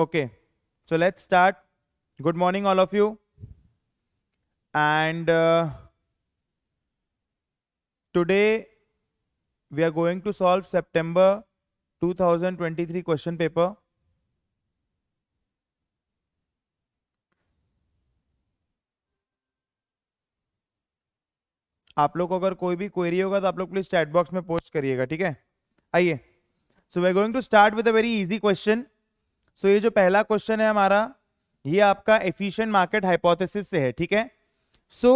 okay so let's start good morning all of you and uh, today we are going to solve september 2023 question paper आप लोग को अगर कोई भी query होगा तो आप लोग प्लीज चैट बॉक्स में पोस्ट करिएगा ठीक है आइए so we are going to start with a very easy question so so, ये जो पहला क्वेश्चन है हमारा ये आपका एफिशिएंट मार्केट हाइपोथेसिस से है ठीक है सो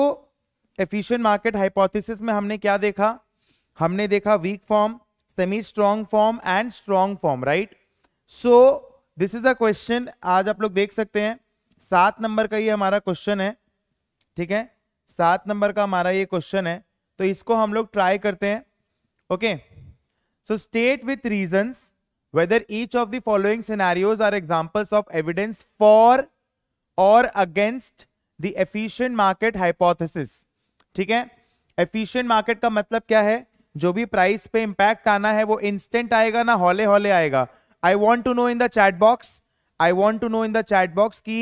एफिशिएंट मार्केट हाइपोथेसिस में हमने क्या देखा हमने देखा weak form semi strong form and strong form right so this is a question आज आप लोग देख सकते हैं सात नंबर का ये हमारा क्वेश्चन है ठीक है सात नंबर का हमारा ये क्वेश्चन है तो इसको हम लोग ट्राई करते हैं okay so state with reasons whether each of the following scenarios are examples of evidence for or against the efficient market hypothesis ठीक है efficient market का मतलब क्या है जो भी प्राइस पे इम्पैक्ट आना है वो इंस्टेंट आएगा ना हौले हौले आएगा I want to know in the chat box I want to know in the chat box की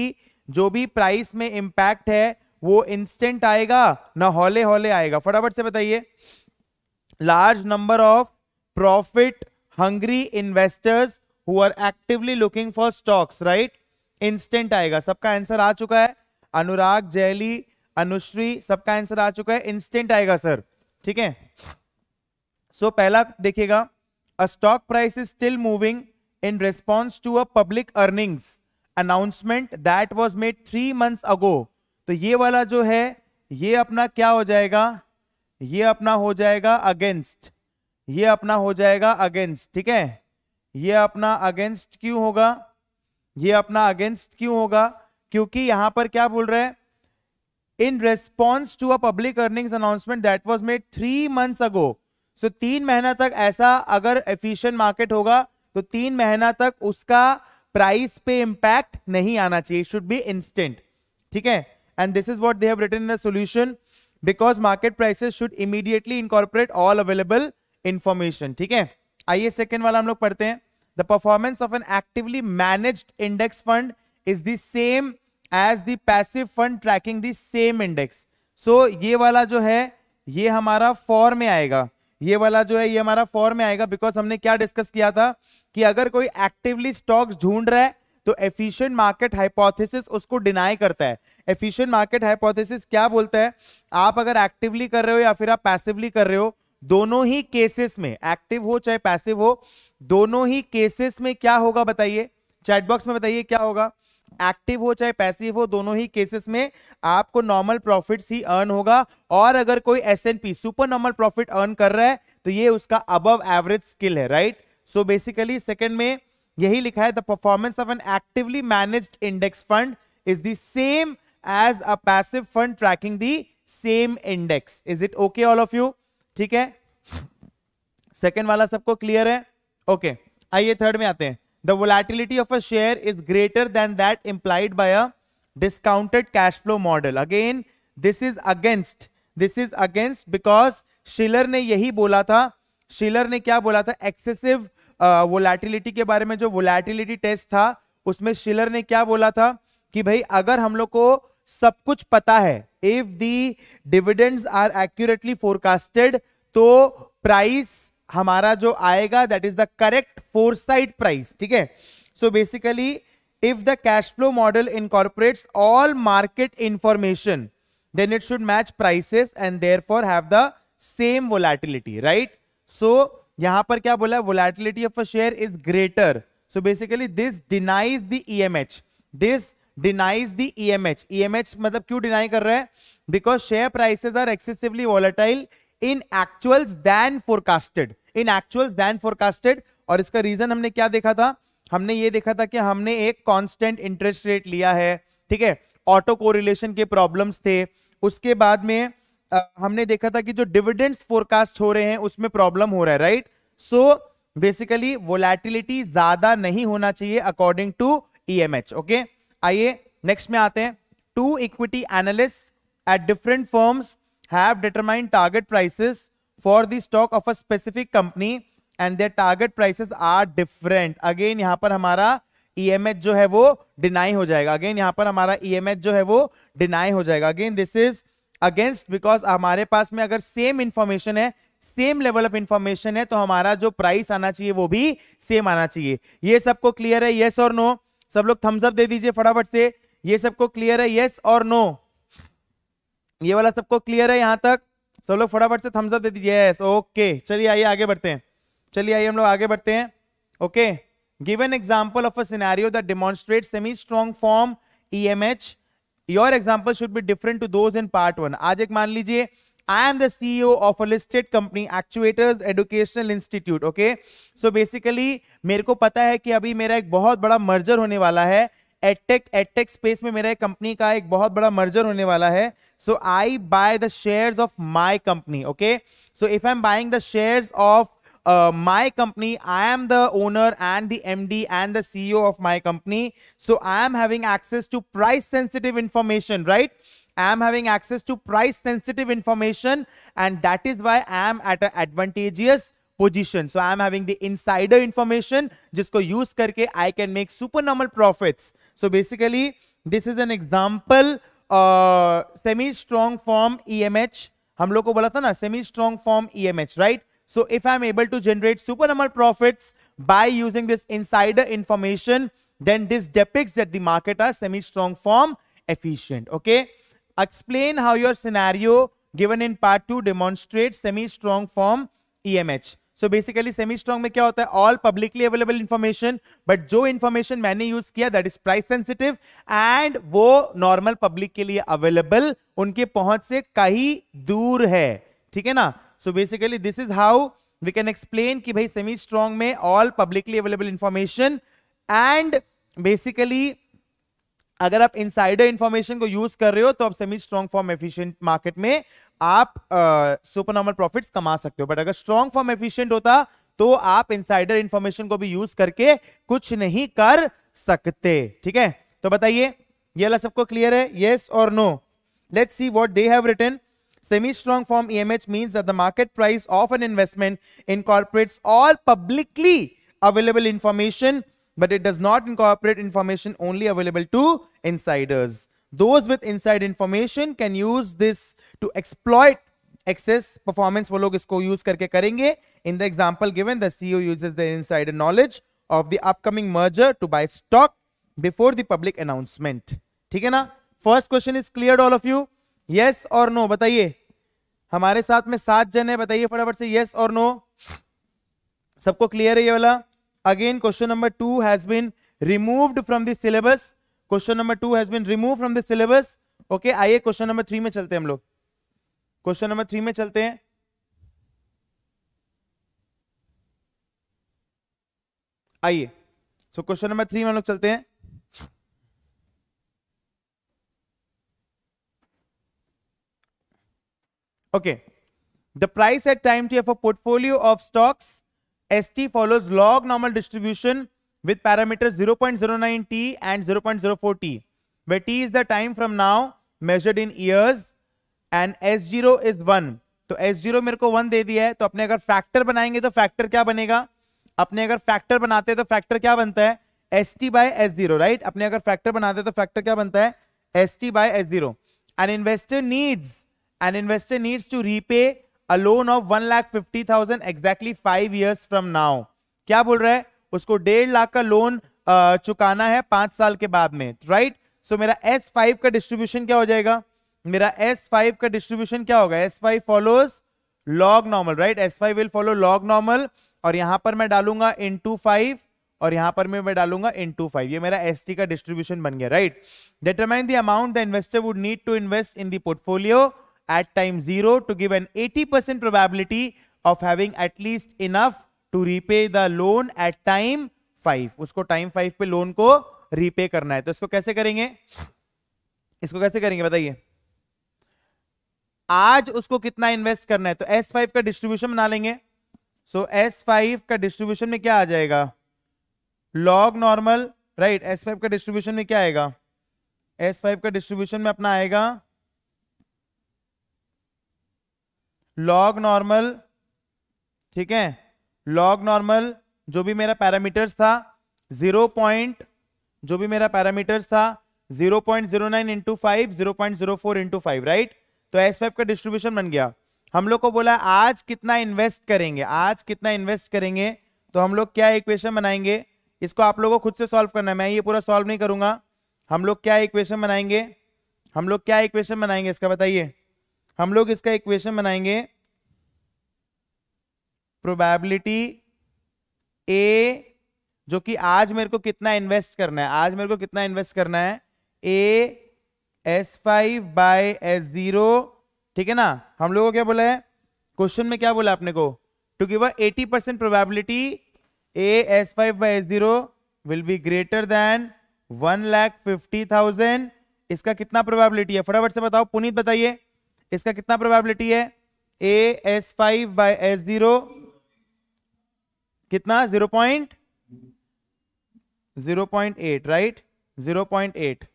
जो भी प्राइस में इम्पैक्ट है वो इंस्टेंट आएगा ना हौले हौले आएगा फटाफट से बताइए large number of profit hungry investors who are actively looking for stocks right instant आएगा सबका आंसर आ चुका है अनुराग जैली अनुश्री सबका आंसर आ चुका है इंस्टेंट आएगा सर ठीक है सो so, पहला देखिएगा a stock price is still moving in response to a public earnings announcement that was made three months ago तो ये वाला जो है ये अपना क्या हो जाएगा ये अपना हो जाएगा अगेंस्ट ये अपना हो जाएगा अगेंस्ट ठीक है ये अपना अगेंस्ट क्यों होगा ये अपना अगेंस्ट क्यों होगा क्योंकि यहां पर क्या बोल रहे in response to a public earning announcement that was made three months ago so तीन महीना तक ऐसा अगर एफिशियंट मार्केट होगा तो तीन महीना तक उसका प्राइस पे इंपैक्ट नहीं आना चाहिए शुड बी इंस्टेंट ठीक है and this is what they have written in the solution because market prices should immediately incorporate all available information ठीक है आइए सेकेंड वाला हम लोग पढ़ते हैं the performance of an actively managed index fund is the same as passive fund tracking the same index so ये वाला जो है ये हमारा फॉर में आएगा ये वाला जो है ये हमारा फॉर में आएगा बिकॉज हमने क्या डिस्कस किया था कि अगर कोई एक्टिवली स्टॉक्स ढूंढ रहा है तो एफिशिएंट मार्केट हाइपोथेसिस उसको डिनाई करता है एफिशिएंट मार्केट हाइपोथेसिस क्या बोलता है आप अगर एक्टिवली कर रहे हो या फिर आप पैसिवली कर रहे हो दोनों ही केसेस में एक्टिव हो चाहे पैसिव हो दोनों ही केसेस में क्या होगा बताइए चैटबॉक्स में बताइए क्या होगा एक्टिव हो चाहे पैसिव हो दोनों ही केसेस में आपको नॉर्मल प्रॉफिट ही अर्न होगा और अगर कोई S and P super normal profit earn कर रहा है तो ये उसका अबव एवरेज स्किल है राइट सो बेसिकली सेकेंड में यही लिखा है the performance of an actively managed index fund is the same as a passive fund tracking the same index is it okay all of you ठीक है second वाला सबको clear है okay आइए थर्ड में आते हैं the volatility of a share is greater than that implied by a discounted cash flow model again this is against this is against because Shiller ने यही बोला था शिलर ने क्या बोला था एक्सेसिव वोलाटिलिटी uh, के बारे में जो वोलाटिलिटी टेस्ट था उसमें शिलर ने क्या बोला था कि भाई अगर हम लोग को सब कुछ पता है if the dividends are accurately forecasted तो प्राइस हमारा जो आएगा that is the correct foresight price ठीक है so basically if the cash flow model incorporate all market information then it should match prices and therefore have the same volatility right so यहां पर क्या बोला volatility of a share is greater so basically this denies the E M H this denies the E M H E M H मतलब क्यों deny कर रहे हैं because share prices are excessively volatile in actuals than forecasted in actuals than forecasted और इसका reason हमने क्या देखा था हमने ये देखा था कि हमने एक कांस्टेंट इंटरेस्ट रेट लिया है ठीक है ऑटो कोरिलेशन के प्रॉब्लम्स थे उसके बाद में आ, हमने देखा था कि जो डिविडेंड्स फोरकास्ट हो रहे हैं उसमें प्रॉब्लम हो रहा है राइट सो बेसिकली वोलेटिलिटी ज्यादा नहीं होना चाहिए अकॉर्डिंग टू ईएमएच ओके आइए नेक्स्ट में आते हैं to equity analyst at different forms have determined target prices for the stock of a specific company and their target prices are different. Again यहाँ पर हमारा EMH जो है वो deny हो जाएगा. Again यहाँ पर हमारा EMH जो है वो deny हो जाएगा. Again this is against because हमारे पास में अगर same information है सेम लेवल ऑफ इंफॉर्मेशन है तो हमारा जो प्राइस आना चाहिए वो भी सेम आना चाहिए ये सबको क्लियर है येस और नो सब लोग थम्स अप दे दीजिए फटाफट से ये सबको क्लियर है येस और नो ये वाला सबको क्लियर है यहाँ तक सब लोग फटाफट से थम्सअप दे दीजिए यस ओके चलिए आइए आगे बढ़ते हैं चलिए आइए हम लोग आगे बढ़ते हैं okay given example of a that demonstrate semi strong form E M H your example should be different to those in part one आज एक मान लीजिए I am the CEO of a listed company, Actuators Educational Institute. Okay, so basically मेरे को पता है कि अभी मेरा एक बहुत बड़ा मर्जर होने वाला है एडटेक एडटेक स्पेस में मेरा एक कंपनी का एक बहुत बड़ा मर्जर होने वाला है so I buy the shares of my company okay so if I am buying the shares of my company i am the owner and the md and the ceo of my company so i am having access to price sensitive information right i am having access to price sensitive information and that is why i am at an advantageous position so i am having the insider information jisko use karke i can make super normal profits So basically, this is an example uh, semi-strong form EMH. हम लोग को बोला था ना semi strong form EMH right so if I am able to generate super number profits by using then this depicts that the market are semi strong form efficient okay explain how your scenario given in part 2 demonstrates semi strong form emh so basically semi strong में क्या होता है all publicly available information but जो information मैंने use किया that is price sensitive and वो normal public के लिए अवेलेबल उनके पहुंच से कहीं दूर है ठीक है ना so basically this is how we can explain कि भाई सेमी स्ट्रॉन्ग में all publicly available information and basically अगर आप इनसाइडर इंफॉर्मेशन को यूज कर रहे हो तो आप semi strong form efficient market में आप सुपर नॉर्मल प्रॉफिट कमा सकते हो बट अगर स्ट्रॉन्ग फॉर्म एफिशियंट होता तो आप इन साइडर इंफॉर्मेशन को भी यूज करके कुछ नहीं कर सकते ठीक है तो बताइए ये वाला सबको क्लियर है येस और no let see what they have return semi strong form E M H mean the market price of an investment incorporate all publicly available information but it does not incorporate information only available to in insiders those with side information can use this to exploit excess performance वो लोग इसको use करके करेंगे in the example given the CEO use the inside knowledge of the upcoming merger to buy stock before the public announcement ठीक है ना first question is clear all of you yes और no बताइए हमारे साथ में सात जन है बताइए फटाफट से यस और नो सबको क्लियर है ये वाला again question number two has been removed from the syllabus question number two has been remove from the syllabus okay आइए क्वेश्चन नंबर थ्री में चलते हैं हम लोग क्वेश्चन नंबर थ्री में चलते हैं आइए सो क्वेश्चन नंबर थ्री में हम लोग चलते हैं okay the price at time T of a portfolio of stocks S T follows log normal distribution with parameter zero point zero nine T and zero point zero four T where T is the time from now measured in years and S zero is one तो S zero मेरे को one दे दिया है तो अपने अगर factor बनाएंगे तो फैक्टर क्या बनेगा अपने अगर फैक्टर बनाते तो फैक्टर क्या बनता है S T by S zero right अपने अगर फैक्टर बनाते तो फैक्टर क्या बनता है S T by S zero and investor needs and investor needs to repay a loan of one lakh fifty thousand exactly five years from now क्या बोल रहा है उसको डेढ़ लाख का लोन चुकाना है पांच साल के बाद में राइट right? सो so, मेरा एस फाइव का डिस्ट्रीब्यूशन क्या हो जाएगा मेरा S5 का डिस्ट्रीब्यूशन क्या होगा S5 follows log normal right S5 will follow log normal और यहां पर मैं डालूंगा इन टू फाइव और यहां पर मैं डालूंगा इन टू फाइव ये मेरा एस का डिस्ट्रीब्यूशन बन गया right determine the amount the investor would need to invest in the portfolio at time zero to give an eighty percent probability of having at least enough to repay the loan at time five उसको time five पे loan को repay करना है तो इसको कैसे करेंगे इसको कैसे करेंगे बताइए आज उसको कितना इन्वेस्ट करना है तो एस फाइव का डिस्ट्रीब्यूशन बना लेंगे सो एस फाइव का डिस्ट्रीब्यूशन में क्या आ जाएगा log normal right S five का डिस्ट्रीब्यूशन में क्या आएगा एस फाइव का डिस्ट्रीब्यूशन में अपना आएगा लॉग नॉर्मल ठीक है लॉग नॉर्मल जो भी मेरा पैरामीटर्स था जीरो पॉइंट जो भी मेरा पैरामीटर्स था zero point zero nine into five zero point zero four into five right तो एस फाइव का डिस्ट्रीब्यूशन बन गया हम लोग को बोला आज कितना इन्वेस्ट करेंगे आज कितना इन्वेस्ट करेंगे तो हम लोग क्या इक्वेशन बनाएंगे इसको आप लोगों को खुद से सॉल्व करना है मैं ये पूरा सॉल्व नहीं करूंगा हम लोग क्या इक्वेशन बनाएंगे हम लोग क्या इक्वेशन बनाएंगे इसका बताइए हम लोग इसका इक्वेशन बनाएंगे प्रोबेबिलिटी ए जो कि आज मेरे को कितना इन्वेस्ट करना है आज मेरे को कितना इन्वेस्ट करना है uh S five by S zero ठीक है ना हम लोगों को क्या बोला है क्वेश्चन में क्या बोला आपने को to give eighty percent probability A S five by S zero will be greater than one lakh fifty thousand इसका कितना प्रोबेबिलिटी है फटाफट से बताओ पुनीत बताइए इसका कितना प्रोबेबिलिटी है uh S five by S zero कितना zero point zero point eight right zero point eight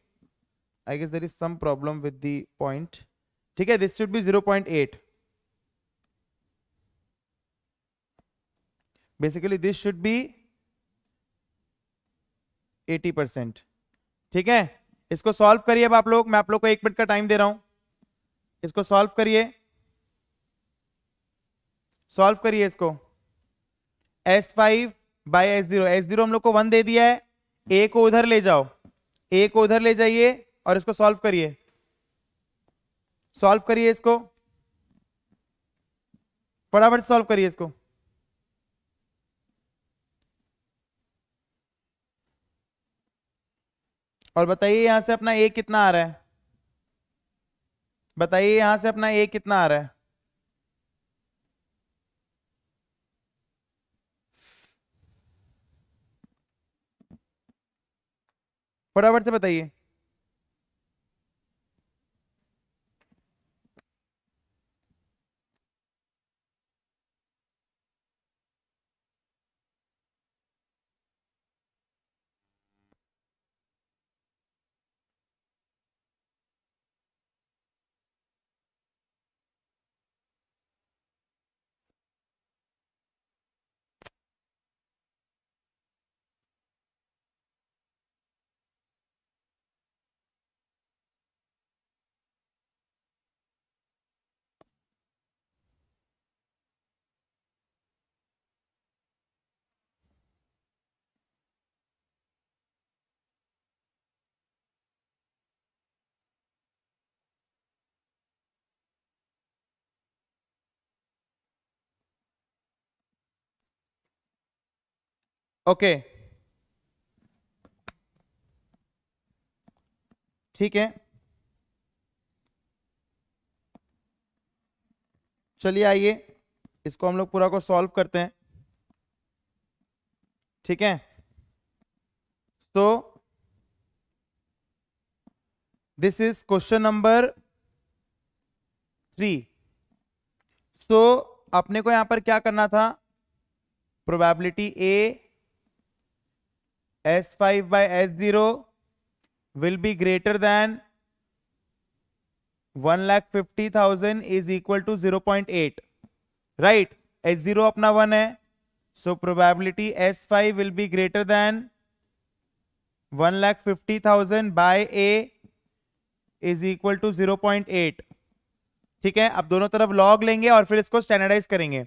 guess there some problem with the point ठीक है this should be zero point eight basically this should be eighty percent ठीक है इसको solve करिए अब आप लोग मैं आप लोग को एक मिनट का टाइम दे रहा हूं इसको सॉल्व करिए सॉल्व करिए इसको S five by S zero S zero हम लोग को वन दे दिया है ए को उधर ले जाओ ए को उधर ले जाइए और इसको सॉल्व करिए सॉल्व करिए इसको फटाफट सॉल्व करिए इसको और बताइए यहां से अपना ए कितना आ रहा है बताइए यहां से अपना ए कितना आ रहा है फटाफट से बताइए ओके ठीक है चलिए आइए इसको हम लोग पूरा को सॉल्व करते हैं ठीक है तो this is question number three so अपने को यहां पर क्या करना था probability A S five by S zero will be greater than one lakh fifty thousand is equal to zero point eight right S zero अपना वन है so probability S five will be greater than one lakh fifty thousand by A is equal to zero point eight ठीक है अब दोनों तरफ log लेंगे और फिर इसको स्टैंडर्डाइज करेंगे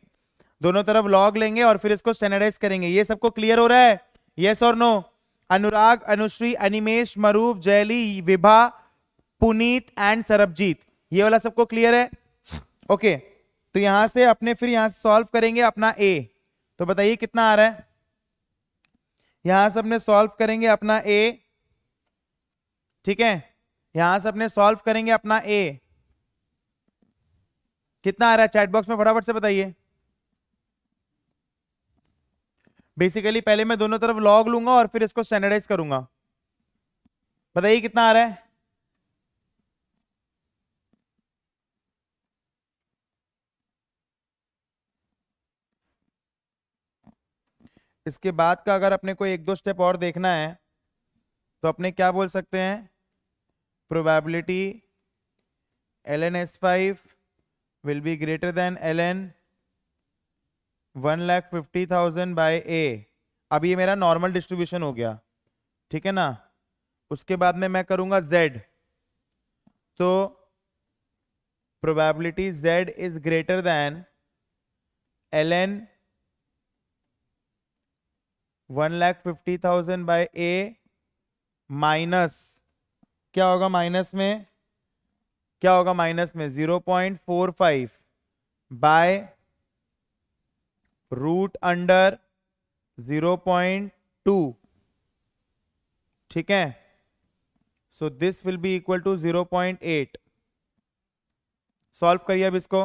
दोनों तरफ लॉग लेंगे और फिर इसको स्टैंडर्डाइज करेंगे ये सबको क्लियर हो रहा है यस और नो अनुराग अनुश्री अनिमेश मरूफ जयली विभा पुनीत एंड सरबजीत ये वाला सबको क्लियर है ओके तो यहां से अपने फिर यहां से सॉल्व करेंगे अपना ए तो बताइए कितना आ रहा है यहां से अपने सॉल्व करेंगे अपना ए ठीक है यहां से अपने सॉल्व करेंगे अपना ए कितना आ रहा है चैट बॉक्स में फटाफट से बताइए बेसिकली पहले मैं दोनों तरफ लॉग लूंगा और फिर इसको स्टैंडर्डाइज करूंगा बताइए कितना आ रहा है इसके बाद का अगर अपने को एक दो स्टेप और देखना है तो अपने क्या बोल सकते हैं probability L N S five will be greater than L N one lakh fifty thousand by A अब ये मेरा नॉर्मल डिस्ट्रीब्यूशन हो गया ठीक है ना उसके बाद में मैं करूँगा जेड तो probability Z is greater than L N one lakh fifty thousand by A minus क्या होगा माइनस में क्या होगा माइनस में zero point four five by root under zero point two ठीक है so this will be equal to zero point eight solve करिए अब इसको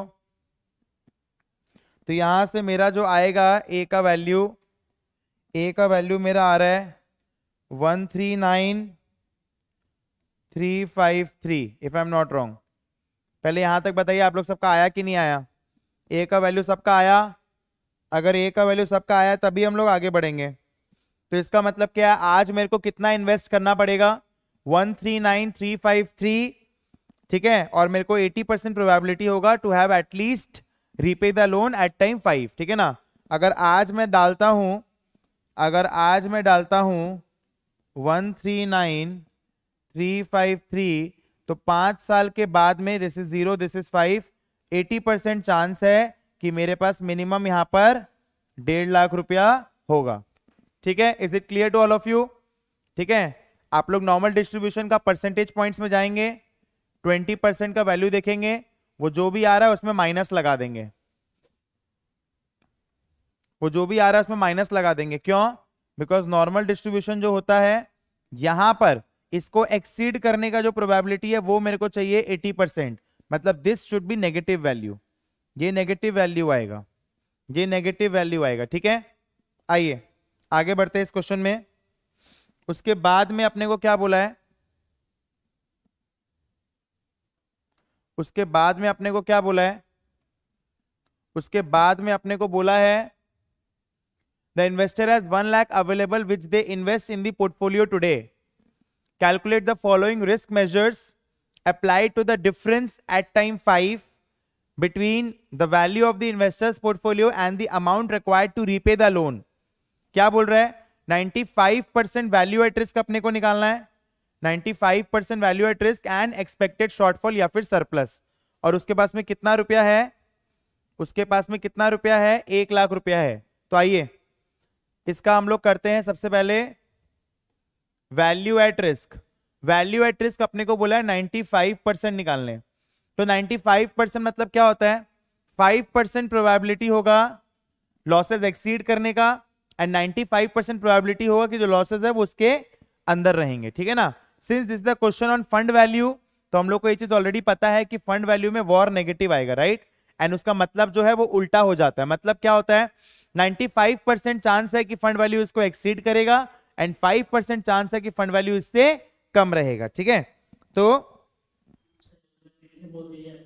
तो यहां से मेरा जो आएगा ए का वैल्यू ए का वैल्यू मेरा आ रहा है one three nine three five three if I am not wrong पहले यहां तक बताइए आप लोग सबका आया कि नहीं आया ए का वैल्यू सबका आया अगर ए का वैल्यू सबका आया तभी हम लोग आगे बढ़ेंगे तो इसका मतलब क्या है आज मेरे को कितना इन्वेस्ट करना पड़ेगा one three nine three five three ठीक है और मेरे को एटी परसेंट प्रोबेबिलिटी होगा to have at least repay the loan at time five ठीक है ना अगर आज मैं डालता हूं अगर आज मैं डालता हूं one three nine three five three तो पांच साल के बाद में this is zero this is five eighty percent chance है कि मेरे पास मिनिमम यहां पर डेढ़ लाख रुपया होगा ठीक है is it clear to all of you ठीक है आप लोग नॉर्मल डिस्ट्रीब्यूशन का परसेंटेज पॉइंट्स में जाएंगे ट्वेंटी परसेंट का वैल्यू देखेंगे वो जो भी आ रहा है उसमें माइनस लगा देंगे वो जो भी आ रहा है उसमें माइनस लगा देंगे क्यों बिकॉज नॉर्मल डिस्ट्रीब्यूशन जो होता है यहां पर इसको एक्सीड करने का जो प्रोबेबिलिटी है वो मेरे को चाहिए 80 परसेंट मतलब this should be negative value ये नेगेटिव वैल्यू आएगा ये नेगेटिव वैल्यू आएगा ठीक है आइए आगे बढ़ते हैं इस क्वेश्चन में उसके बाद में अपने को क्या बोला है उसके बाद में अपने को क्या बोला है उसके बाद में अपने को बोला है the investor has one lakh available which they invest in portfolio portfolio calculate the following risk measures apply to the difference at time five between the value of the investor's portfolio and the amount required to repay the loan क्या बोल रहा है 95 percent value at risk अपने को निकालना है 95 percent value at risk and expected shortfall या फिर सरप्लस और उसके पास में कितना रुपया है उसके पास में कितना रुपया है एक लाख रुपया है तो आइए इसका हम लोग करते हैं सबसे पहले value at risk value at risk अपने को बोला है 95 परसेंट निकालने तो 95 परसेंट मतलब क्या होता है 5 परसेंट प्रोबेबिलिटी होगा लॉसेज एक्सीड करने का एंड 95 परसेंट प्रोबेबिलिटी होगा कि जो लॉसेज है वो उसके अंदर रहेंगे ठीक है ना since this the question on fund value तो हम लोग को ये चीज ऑलरेडी पता है कि फंड वैल्यू में वॉर नेगेटिव आएगा राइट एंड उसका मतलब जो है वो उल्टा हो जाता है मतलब क्या होता है 95 परसेंट चांस है कि फंड वैल्यू इसको एक्सीड करेगा एंड 5 परसेंट चांस है कि फंड वैल्यू इससे कम रहेगा ठीक है तो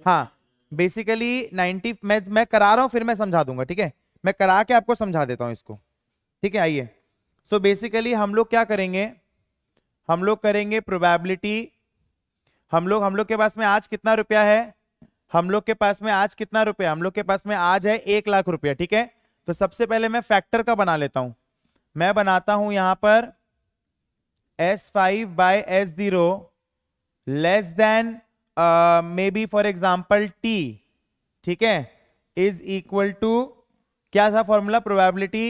हाँ बेसिकली नाइनटी मैं मैं करा रहा हूँ फिर मैं समझा दूंगा ठीक है मैं करा के आपको समझा देता हूँ इसको ठीक है आइए सो बेसिकली हम लोग क्या करेंगे हम लोग करेंगे प्रोबेबिलिटी हम लोग हम लोग के पास में आज कितना रुपया है हम लोग के पास में आज कितना रुपया हम लोग के पास में आज है एक लाख रुपया ठीक है तो सबसे पहले मैं फैक्टर का बना लेता हूं मैं बनाता हूं यहां पर S five by S zero less than may be for example T ठीक है इज इक्वल टू क्या था formula probability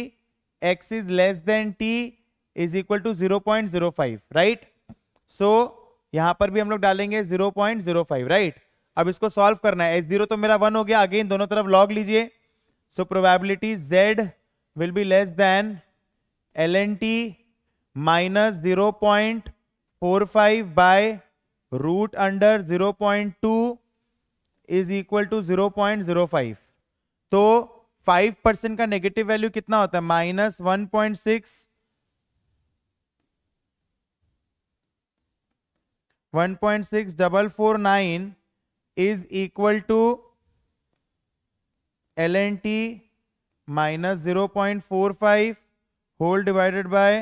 X is less than T is equal to zero point zero five right so यहां पर भी हम लोग डालेंगे zero point zero five right अब इसको सॉल्व करना है एस जीरो तो मेरा वन हो गया अगेन दोनों तरफ लॉग लीजिए so probability Z will be less than L N T minus zero point four five by root under zero point two is equal to zero point zero five तो five percent का negative value कितना होता है minus one point six one point six double four nine is equal to L N T minus zero point four five whole divided by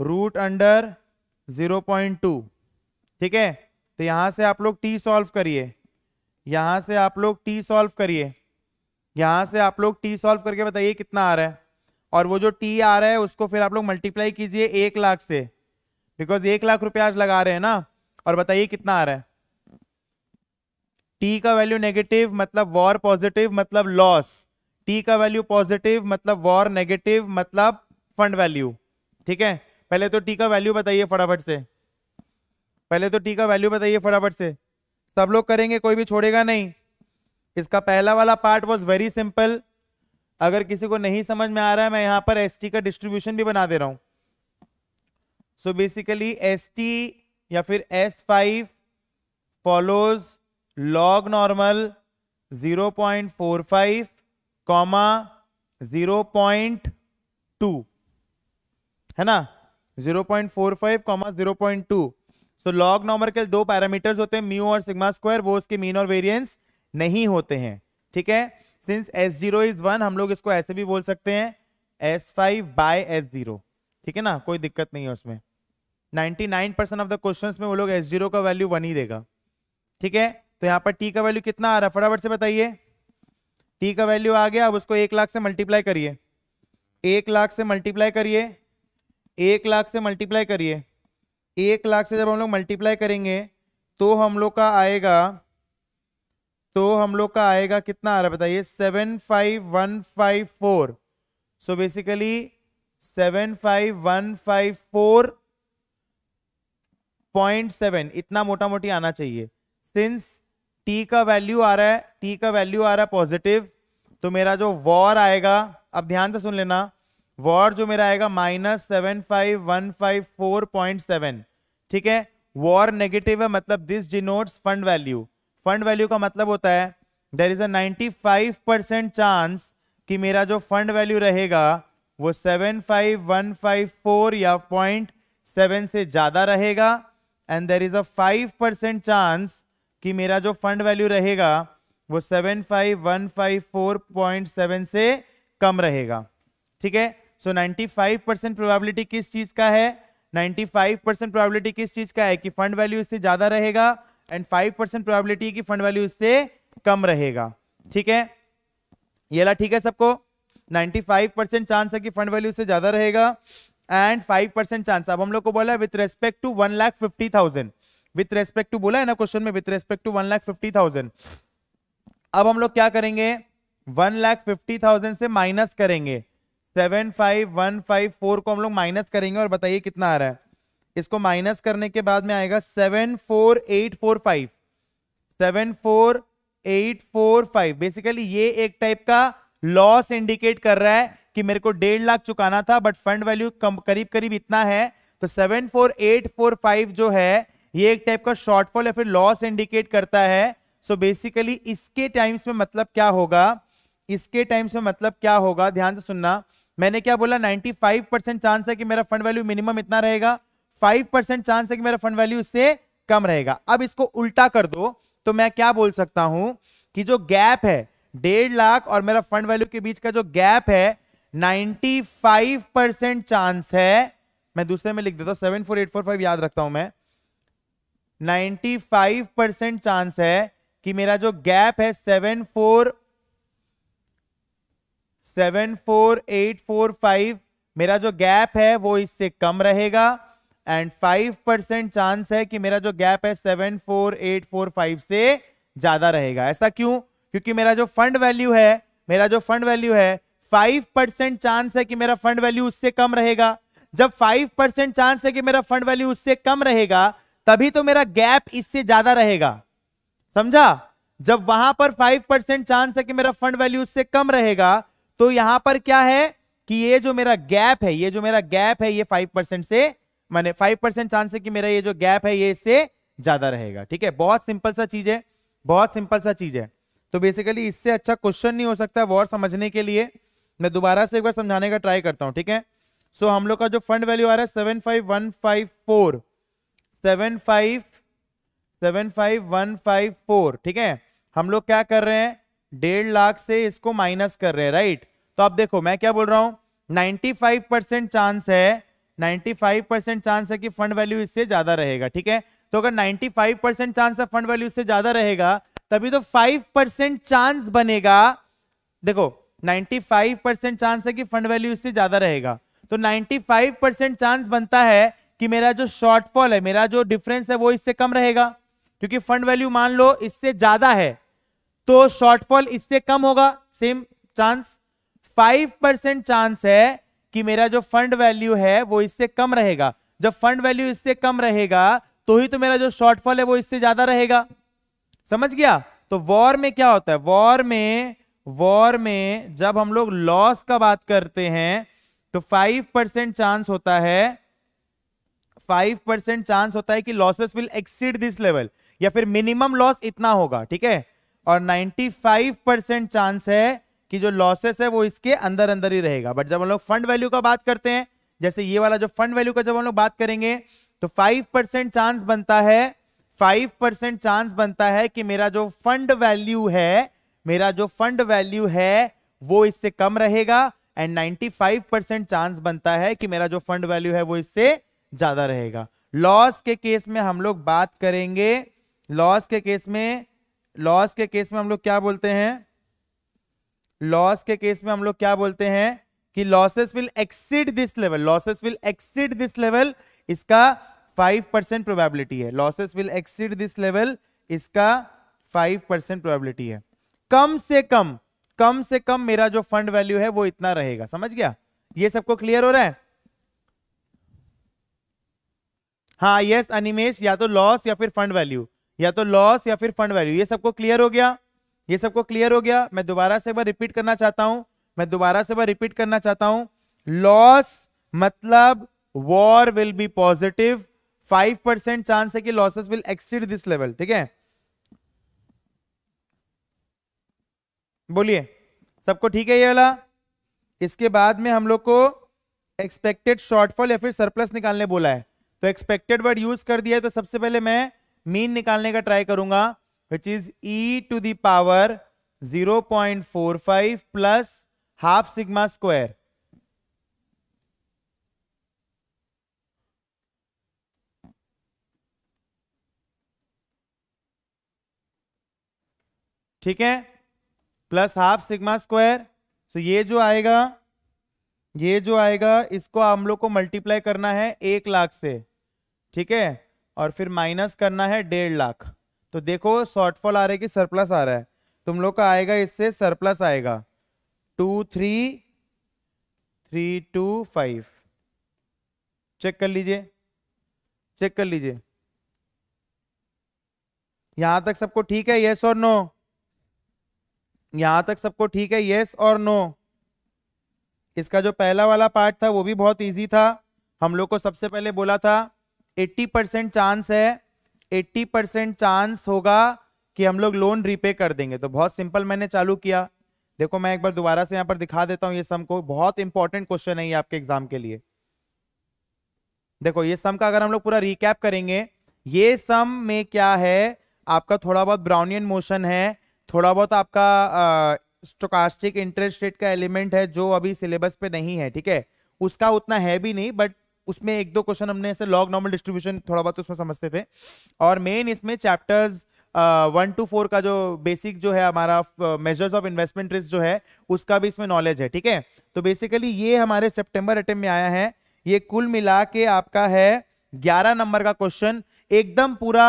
root under zero point two ठीक है तो यहां से आप लोग टी सॉल्व करिए यहां से आप लोग टी सॉल्व करिए यहां से आप लोग टी सॉल्व करके बताइए कितना आ रहा है और वो जो टी आ रहा है उसको फिर आप लोग मल्टीप्लाई कीजिए एक लाख से बिकॉज एक लाख रुपया आज लगा रहे हैं ना और बताइए कितना आ रहा है टी का वैल्यू नेगेटिव मतलब वॉर पॉजिटिव मतलब लॉस टी का वैल्यू पॉजिटिव मतलब वॉर नेगेटिव मतलब फंड वैल्यू ठीक है पहले तो टी का वैल्यू बताइए फटाफट से पहले तो टी का वैल्यू बताइए फटाफट से सब लोग करेंगे कोई भी छोड़ेगा नहीं इसका पहला वाला पार्ट वॉज वेरी सिंपल अगर किसी को नहीं समझ में आ रहा है मैं यहां पर एस का डिस्ट्रीब्यूशन भी बना दे रहा हूं सो बेसिकली एस या फिर S five follows log normal 0.45 comma two है ना 0.45 comma two so log normal के दो पैरामीटर्स होते हैं म्यू और सिग्मा स्क्वायर वो उसके मीन और वेरियंस नहीं होते हैं ठीक है since S zero is one हम लोग इसको ऐसे भी बोल सकते हैं S five by S zero ठीक है ना कोई दिक्कत नहीं है उसमें 99 परसेंट ऑफ द क्वेश्चंस में वो लोग एस जीरो का वैल्यू वन ही देगा ठीक है तो यहाँ पर टी का वैल्यू कितना आ रहा है फटाफट से बताइए टी का वैल्यू आ गया अब उसको एक लाख से मल्टीप्लाई करिए एक लाख से मल्टीप्लाई करिए एक लाख से मल्टीप्लाई करिए एक लाख से जब हम लोग मल्टीप्लाई करेंगे तो हम लोग का आएगा तो हम लोग का आएगा कितना आ रहा है बताइए seven five one five four so basically seven five one five four point seven इतना मोटा मोटी आना चाहिए सिंस टी का वैल्यू आ रहा है टी का वैल्यू आ रहा है पॉजिटिव तो मेरा जो वॉर आएगा अब ध्यान से सुन लेना वॉट जो मेरा आएगा minus seven five one five four point seven ठीक है वॉर नेगेटिव है मतलब this denotes fund value fund value का मतलब होता है there is eighty five percent chance कि मेरा जो फंड वैल्यू रहेगा वो seven five five one four या पॉइंट सेवन से ज्यादा रहेगा and there is a five percent chance कि मेरा जो फंड वैल्यू रहेगा वो seven five five one four point seven से कम रहेगा ठीक है so ninety five percent probability किस चीज का है 95 परसेंट प्रोबेबिलिटी किस चीज का है कि फंड वैल्यू इससे ज्यादा रहेगा एंड 5 परसेंट प्रोबेबिलिटी कि फंड वैल्यू इससे कम रहेगा ठीक है ये ला ठीक है सबको 95 परसेंट चांस है कि फंड वैल्यू इससे ज्यादा रहेगा एंड 5 परसेंट चांस अब हम लोग को बोला with respect to one lakh fifty thousand with respect to बोला है ना क्वेश्चन में with respect to one lakh fifty thousand अब हम लोग क्या करेंगे वन लाख फिफ्टी थाउजेंड से माइनस करेंगे seven five one five four को हम लोग माइनस करेंगे और बताइए कितना आ रहा है इसको माइनस करने के बाद में आएगा seven four eight four five seven four eight four five basically ये एक टाइप का लॉस इंडिकेट कर रहा है कि मेरे को डेढ़ लाख चुकाना था बट फंड वैल्यू कम करीब करीब इतना है तो seven four eight four five जो है ये एक टाइप का शॉर्टफॉल या फिर लॉस इंडिकेट करता है सो so बेसिकली इसके टाइम्स में मतलब क्या होगा इसके टाइम्स में मतलब क्या होगा ध्यान से सुनना मैंने क्या बोला 95 परसेंट चांस है कि मेरा फंड वैल्यू मिनिमम इतना रहेगा 5 परसेंट चांस है कि मेरा फंड वैल्यू इससे कम रहेगा अब इसको उल्टा कर दो तो मैं क्या बोल सकता हूं कि जो गैप है डेढ़ लाख और मेरा फंड वैल्यू के बीच का जो गैप है 95 परसेंट चांस है मैं दूसरे में लिख देता हूं seven four eight four five याद रखता हूं मैं 95 परसेंट चांस है कि मेरा जो गैप है seven four seven four eight four five मेरा जो गैप है वो इससे कम रहेगा एंड फाइव परसेंट चांस है कि मेरा जो गैप है seven four eight four five से ज्यादा रहेगा ऐसा क्यों क्योंकि मेरा जो फंड वैल्यू है मेरा जो फंड वैल्यू है फाइव परसेंट चांस है कि मेरा फंड वैल्यू उससे कम रहेगा जब फाइव परसेंट चांस है कि मेरा फंड वैल्यू उससे कम रहेगा तभी तो मेरा गैप इससे ज्यादा रहेगा समझा जब वहां पर फाइव परसेंट चांस है कि मेरा फंड वैल्यू उससे कम रहेगा तो यहां पर क्या है कि ये जो मेरा गैप है ये जो मेरा गैप है ये फाइव परसेंट से मैंने फाइव परसेंट चांस है कि मेरा ये जो गैप है ये इससे ज्यादा रहेगा ठीक है बहुत सिंपल सा चीज है बहुत सिंपल सा चीज है तो बेसिकली इससे अच्छा क्वेश्चन नहीं हो सकता वॉर समझने के लिए मैं दोबारा से एक बार समझाने का ट्राई करता हूँ ठीक है सो हम लोग का जो फंड वैल्यू आ रहा है seven five one five four seven five seven five one five four ठीक है हम लोग क्या कर रहे हैं डेढ़ लाख से इसको माइनस कर रहे हैं राइट तो आप देखो मैं क्या बोल रहा हूं 95 परसेंट चांस है 95 परसेंट चांस है कि फंड वैल्यू इससे ज्यादा रहेगा ठीक है तो अगर 95 परसेंट चांस है फंड वैल्यू इससे ज्यादा रहेगा तभी तो 5 परसेंट चांस बनेगा देखो 95 परसेंट चांस है कि फंड वैल्यू इससे ज्यादा रहेगा तो 95 परसेंट चांस बनता है कि मेरा जो शॉर्टफॉल है मेरा जो डिफरेंस है वो इससे कम रहेगा क्योंकि फंड वैल्यू मान लो इससे ज्यादा है तो शॉर्टफॉल इससे कम होगा same chance five percent chance है कि मेरा जो फंड वैल्यू है वो इससे कम रहेगा जब फंड वैल्यू इससे कम रहेगा तो ही तो मेरा जो शॉर्टफॉल है वो इससे ज्यादा रहेगा समझ गया तो वॉर में क्या होता है वॉर में वॉर में जब हम लोग लॉस का बात करते हैं तो फाइव परसेंट चांस होता है फाइव परसेंट चांस होता है कि losses will exceed this level या फिर मिनिमम लॉस इतना होगा ठीक है और 95 परसेंट चांस है कि जो लॉसेस है वो इसके अंदर अंदर ही रहेगा बट जब हम लोग फंड वैल्यू का बात करते हैं जैसे ये वाला जो फंड वैल्यू का जब हम लोग बात करेंगे तो 5 परसेंट चांस बनता है 5 परसेंट चांस बनता है कि मेरा जो फंड वैल्यू है मेरा जो फंड वैल्यू है वो इससे कम रहेगा एंड नाइन्टी परसेंट चांस बनता है कि मेरा जो फंड वैल्यू है वो इससे ज्यादा रहेगा लॉस के केस में हम लोग बात करेंगे लॉस के केस में लॉस के केस में हम लोग क्या बोलते हैं लॉस के केस में हम लोग क्या बोलते हैं कि losses will exceed this level losses will exceed this level इसका फाइव परसेंट प्रोबेबिलिटी है losses will exceed this level इसका फाइव परसेंट प्रोबेबिलिटी है कम से कम कम से कम मेरा जो फंड वैल्यू है वो इतना रहेगा समझ गया ये सबको क्लियर हो रहा है हाँ यस अनिमेश या तो लॉस या फिर फंड वैल्यू या तो लॉस या फिर फंड वैल्यू ये सबको क्लियर हो गया ये सबको क्लियर हो गया मैं दोबारा से बार रिपीट करना चाहता हूं मैं दोबारा से बार रिपीट करना चाहता हूं लॉस मतलब VaR will be positive five percent chance है कि losses will exceed this level ठीक है बोलिए सबको ठीक है ये वाला इसके बाद में हम लोग को एक्सपेक्टेड शॉर्टफॉल या फिर सरप्लस निकालने बोला है तो एक्सपेक्टेड वर्ड यूज कर दिया है तो सबसे पहले मैं मीन निकालने का ट्राई करूंगा which is E to the power zero point four five plus half sigma square ठीक है plus half sigma square so ये जो आएगा ये जो आएगा इसको हम लोग को मल्टीप्लाई करना है एक लाख से ठीक है और फिर माइनस करना है डेढ़ लाख तो देखो शॉर्टफॉल आ रहा है कि सरप्लस आ रहा है तुम लोग का आएगा इससे सरप्लस आएगा two three three two five check कर लीजिए चेक कर लीजिए यहां तक सबको ठीक है यस और नो यहां तक सबको ठीक है यस और नो इसका जो पहला वाला पार्ट था वो भी बहुत इजी था हम लोग को सबसे पहले बोला था 80 परसेंट चांस है 80 परसेंट चांस होगा कि हम लोग लोन रीपे कर देंगे तो बहुत सिंपल मैंने चालू किया देखो मैं एक बार दोबारा से यहां पर दिखा देता हूं ये सम को बहुत इंपॉर्टेंट क्वेश्चन है ये आपके एग्जाम के लिए देखो ये सम का अगर हम लोग पूरा रिकैप करेंगे ये सम में क्या है आपका थोड़ा बहुत ब्राउनियन मोशन है थोड़ा बहुत आपका स्टोकास्टिक इंटरेस्ट रेट का एलिमेंट है जो अभी सिलेबस पे नहीं है ठीक है उसका उतना है भी नहीं बट उसमें एक दो क्वेश्चन हमने ऐसे लॉग नॉर्मल डिस्ट्रीब्यूशन थोड़ा बहुत तो उसमें समझते थे और मेन इसमें चैप्टर्स वन टू फोर का जो बेसिक जो है हमारा मेजर्स ऑफ इन्वेस्टमेंट रिस्क जो है उसका भी इसमें नॉलेज है ठीक है तो बेसिकली ये हमारे सेप्टेम्बर अटेम में आया है ये कुल मिला के आपका है ग्यारह नंबर का क्वेश्चन एकदम पूरा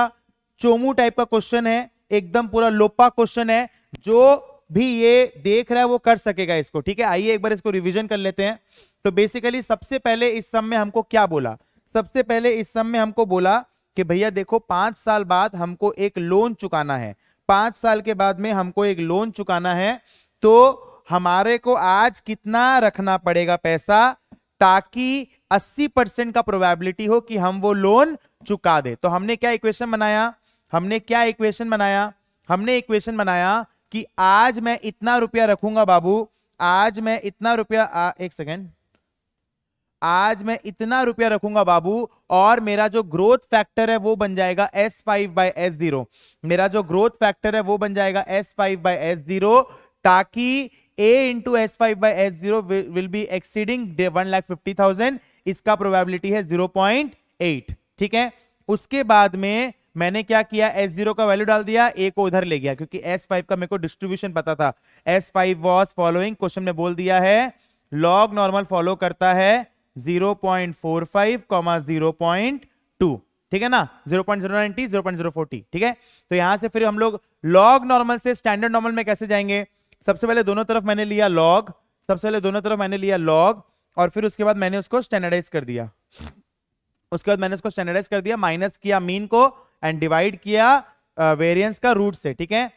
चोमू टाइप का क्वेश्चन है एकदम पूरा लोपा क्वेश्चन है जो भी ये देख रहा है वो कर सकेगा इसको ठीक है आइए एक बार इसको रिवीजन कर लेते हैं तो बेसिकली सबसे पहले इस सम में हमको क्या बोला सबसे पहले इस सम में हमको बोला कि भैया देखो पांच साल बाद हमको एक लोन चुकाना है पांच साल के बाद में हमको एक लोन चुकाना है तो हमारे को आज कितना रखना पड़ेगा पैसा ताकि 80 परसेंट का प्रोबेबिलिटी हो कि हम वो लोन चुका दे तो हमने क्या इक्वेशन बनाया हमने क्या इक्वेशन बनाया हमने इक्वेशन बनाया कि आज मैं इतना रुपया रखूंगा बाबू आज मैं इतना रुपया एक सेकेंड आज मैं इतना रुपया रखूंगा बाबू और मेरा जो ग्रोथ फैक्टर है वो बन जाएगा S five by S zero मेरा जो ग्रोथ फैक्टर है वो बन जाएगा S five by S zero ताकि A into S five by S zero will be exceeding one lakh fifty thousand इसका प्रोबेबिलिटी है जीरो पॉइंट एट ठीक है उसके बाद में मैंने क्या किया एस जीरो का वैल्यू डाल दिया ए को उधर ले गया क्योंकि एस फाइव का मेरे को डिस्ट्रीब्यूशन पता था S five was following question ने बोल दिया है लॉग नॉर्मल फॉलो करता है zero point four five comma zero point two ठीक है ना zero point zero nine zero point zero four ठीक है तो यहां से फिर हम लोग लॉग नॉर्मल से स्टैंडर्ड नॉर्मल में कैसे जाएंगे सबसे पहले दोनों तरफ मैंने लिया लॉग सबसे पहले दोनों तरफ मैंने लिया लॉग और फिर उसके बाद मैंने उसको स्टैंडर्डाइज कर दिया उसके बाद मैंने उसको स्टैंडर्डाइज कर दिया माइनस किया मीन को एंड डिवाइड किया वेरियंस uh, का रूट से ठीक है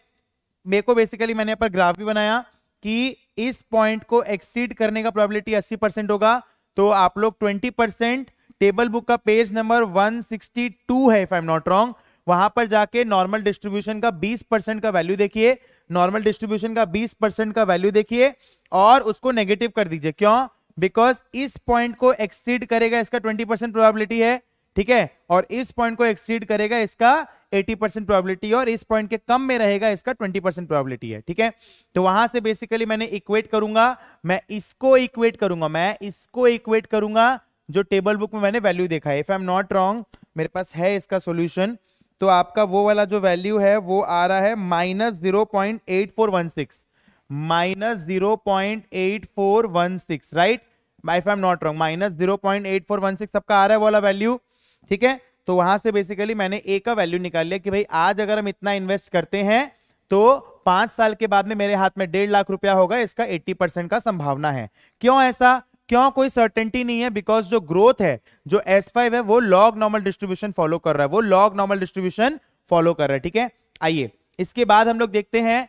मेरे को बेसिकली मैंने यहां पर ग्राफ भी बनाया कि इस पॉइंट को एक्सीड करने का प्रोबेबिलिटी 80 परसेंट होगा तो आप लोग ट्वेंटी परसेंट टेबल बुक का पेज नंबर 162 है if I am not wrong वहां पर जाके नॉर्मल डिस्ट्रीब्यूशन का 20 परसेंट का वैल्यू देखिए नॉर्मल डिस्ट्रीब्यूशन का 20 परसेंट का वैल्यू देखिए और उसको नेगेटिव कर दीजिए क्यों बिकॉज इस पॉइंट को एक्सीड करेगा इसका 20 परसेंट प्रोबेबिलिटी है ठीक है और इस पॉइंट को एक्सीड करेगा इसका एटी परसेंट प्रॉबिलिटी और इस पॉइंट के कम में रहेगा इसका ट्वेंटी परसेंट प्रॉबिलिटी है ठीक है तो वहां से बेसिकली मैंने इक्वेट करूंगा मैं इसको इक्वेट करूंगा मैं इसको इक्वेट करूंगा जो टेबल बुक में मैंने वैल्यू देखा है if I am not wrong मेरे पास है इसका सोल्यूशन तो आपका वो वाला जो वैल्यू है वो आ रहा है minus zero point eight four one six minus zero point eight four one six right if I am not wrong minus zero point eight four one six सबका आ रहा है वाला वैल्यू ठीक है तो वहां से बेसिकली मैंने ए का वैल्यू निकाल लिया कि भाई आज अगर हम इतना इन्वेस्ट करते हैं तो पांच साल के बाद में मेरे हाथ में डेढ़ लाख रुपया होगा इसका एट्टी परसेंट का संभावना है क्यों ऐसा क्यों कोई सर्टेंटी नहीं है बिकॉज जो ग्रोथ है जो एस फाइव है वो लॉग नॉर्मल डिस्ट्रीब्यूशन फॉलो कर रहा है वो लॉग नॉर्मल डिस्ट्रीब्यूशन फॉलो कर रहा है ठीक है आइए इसके बाद हम लोग देखते हैं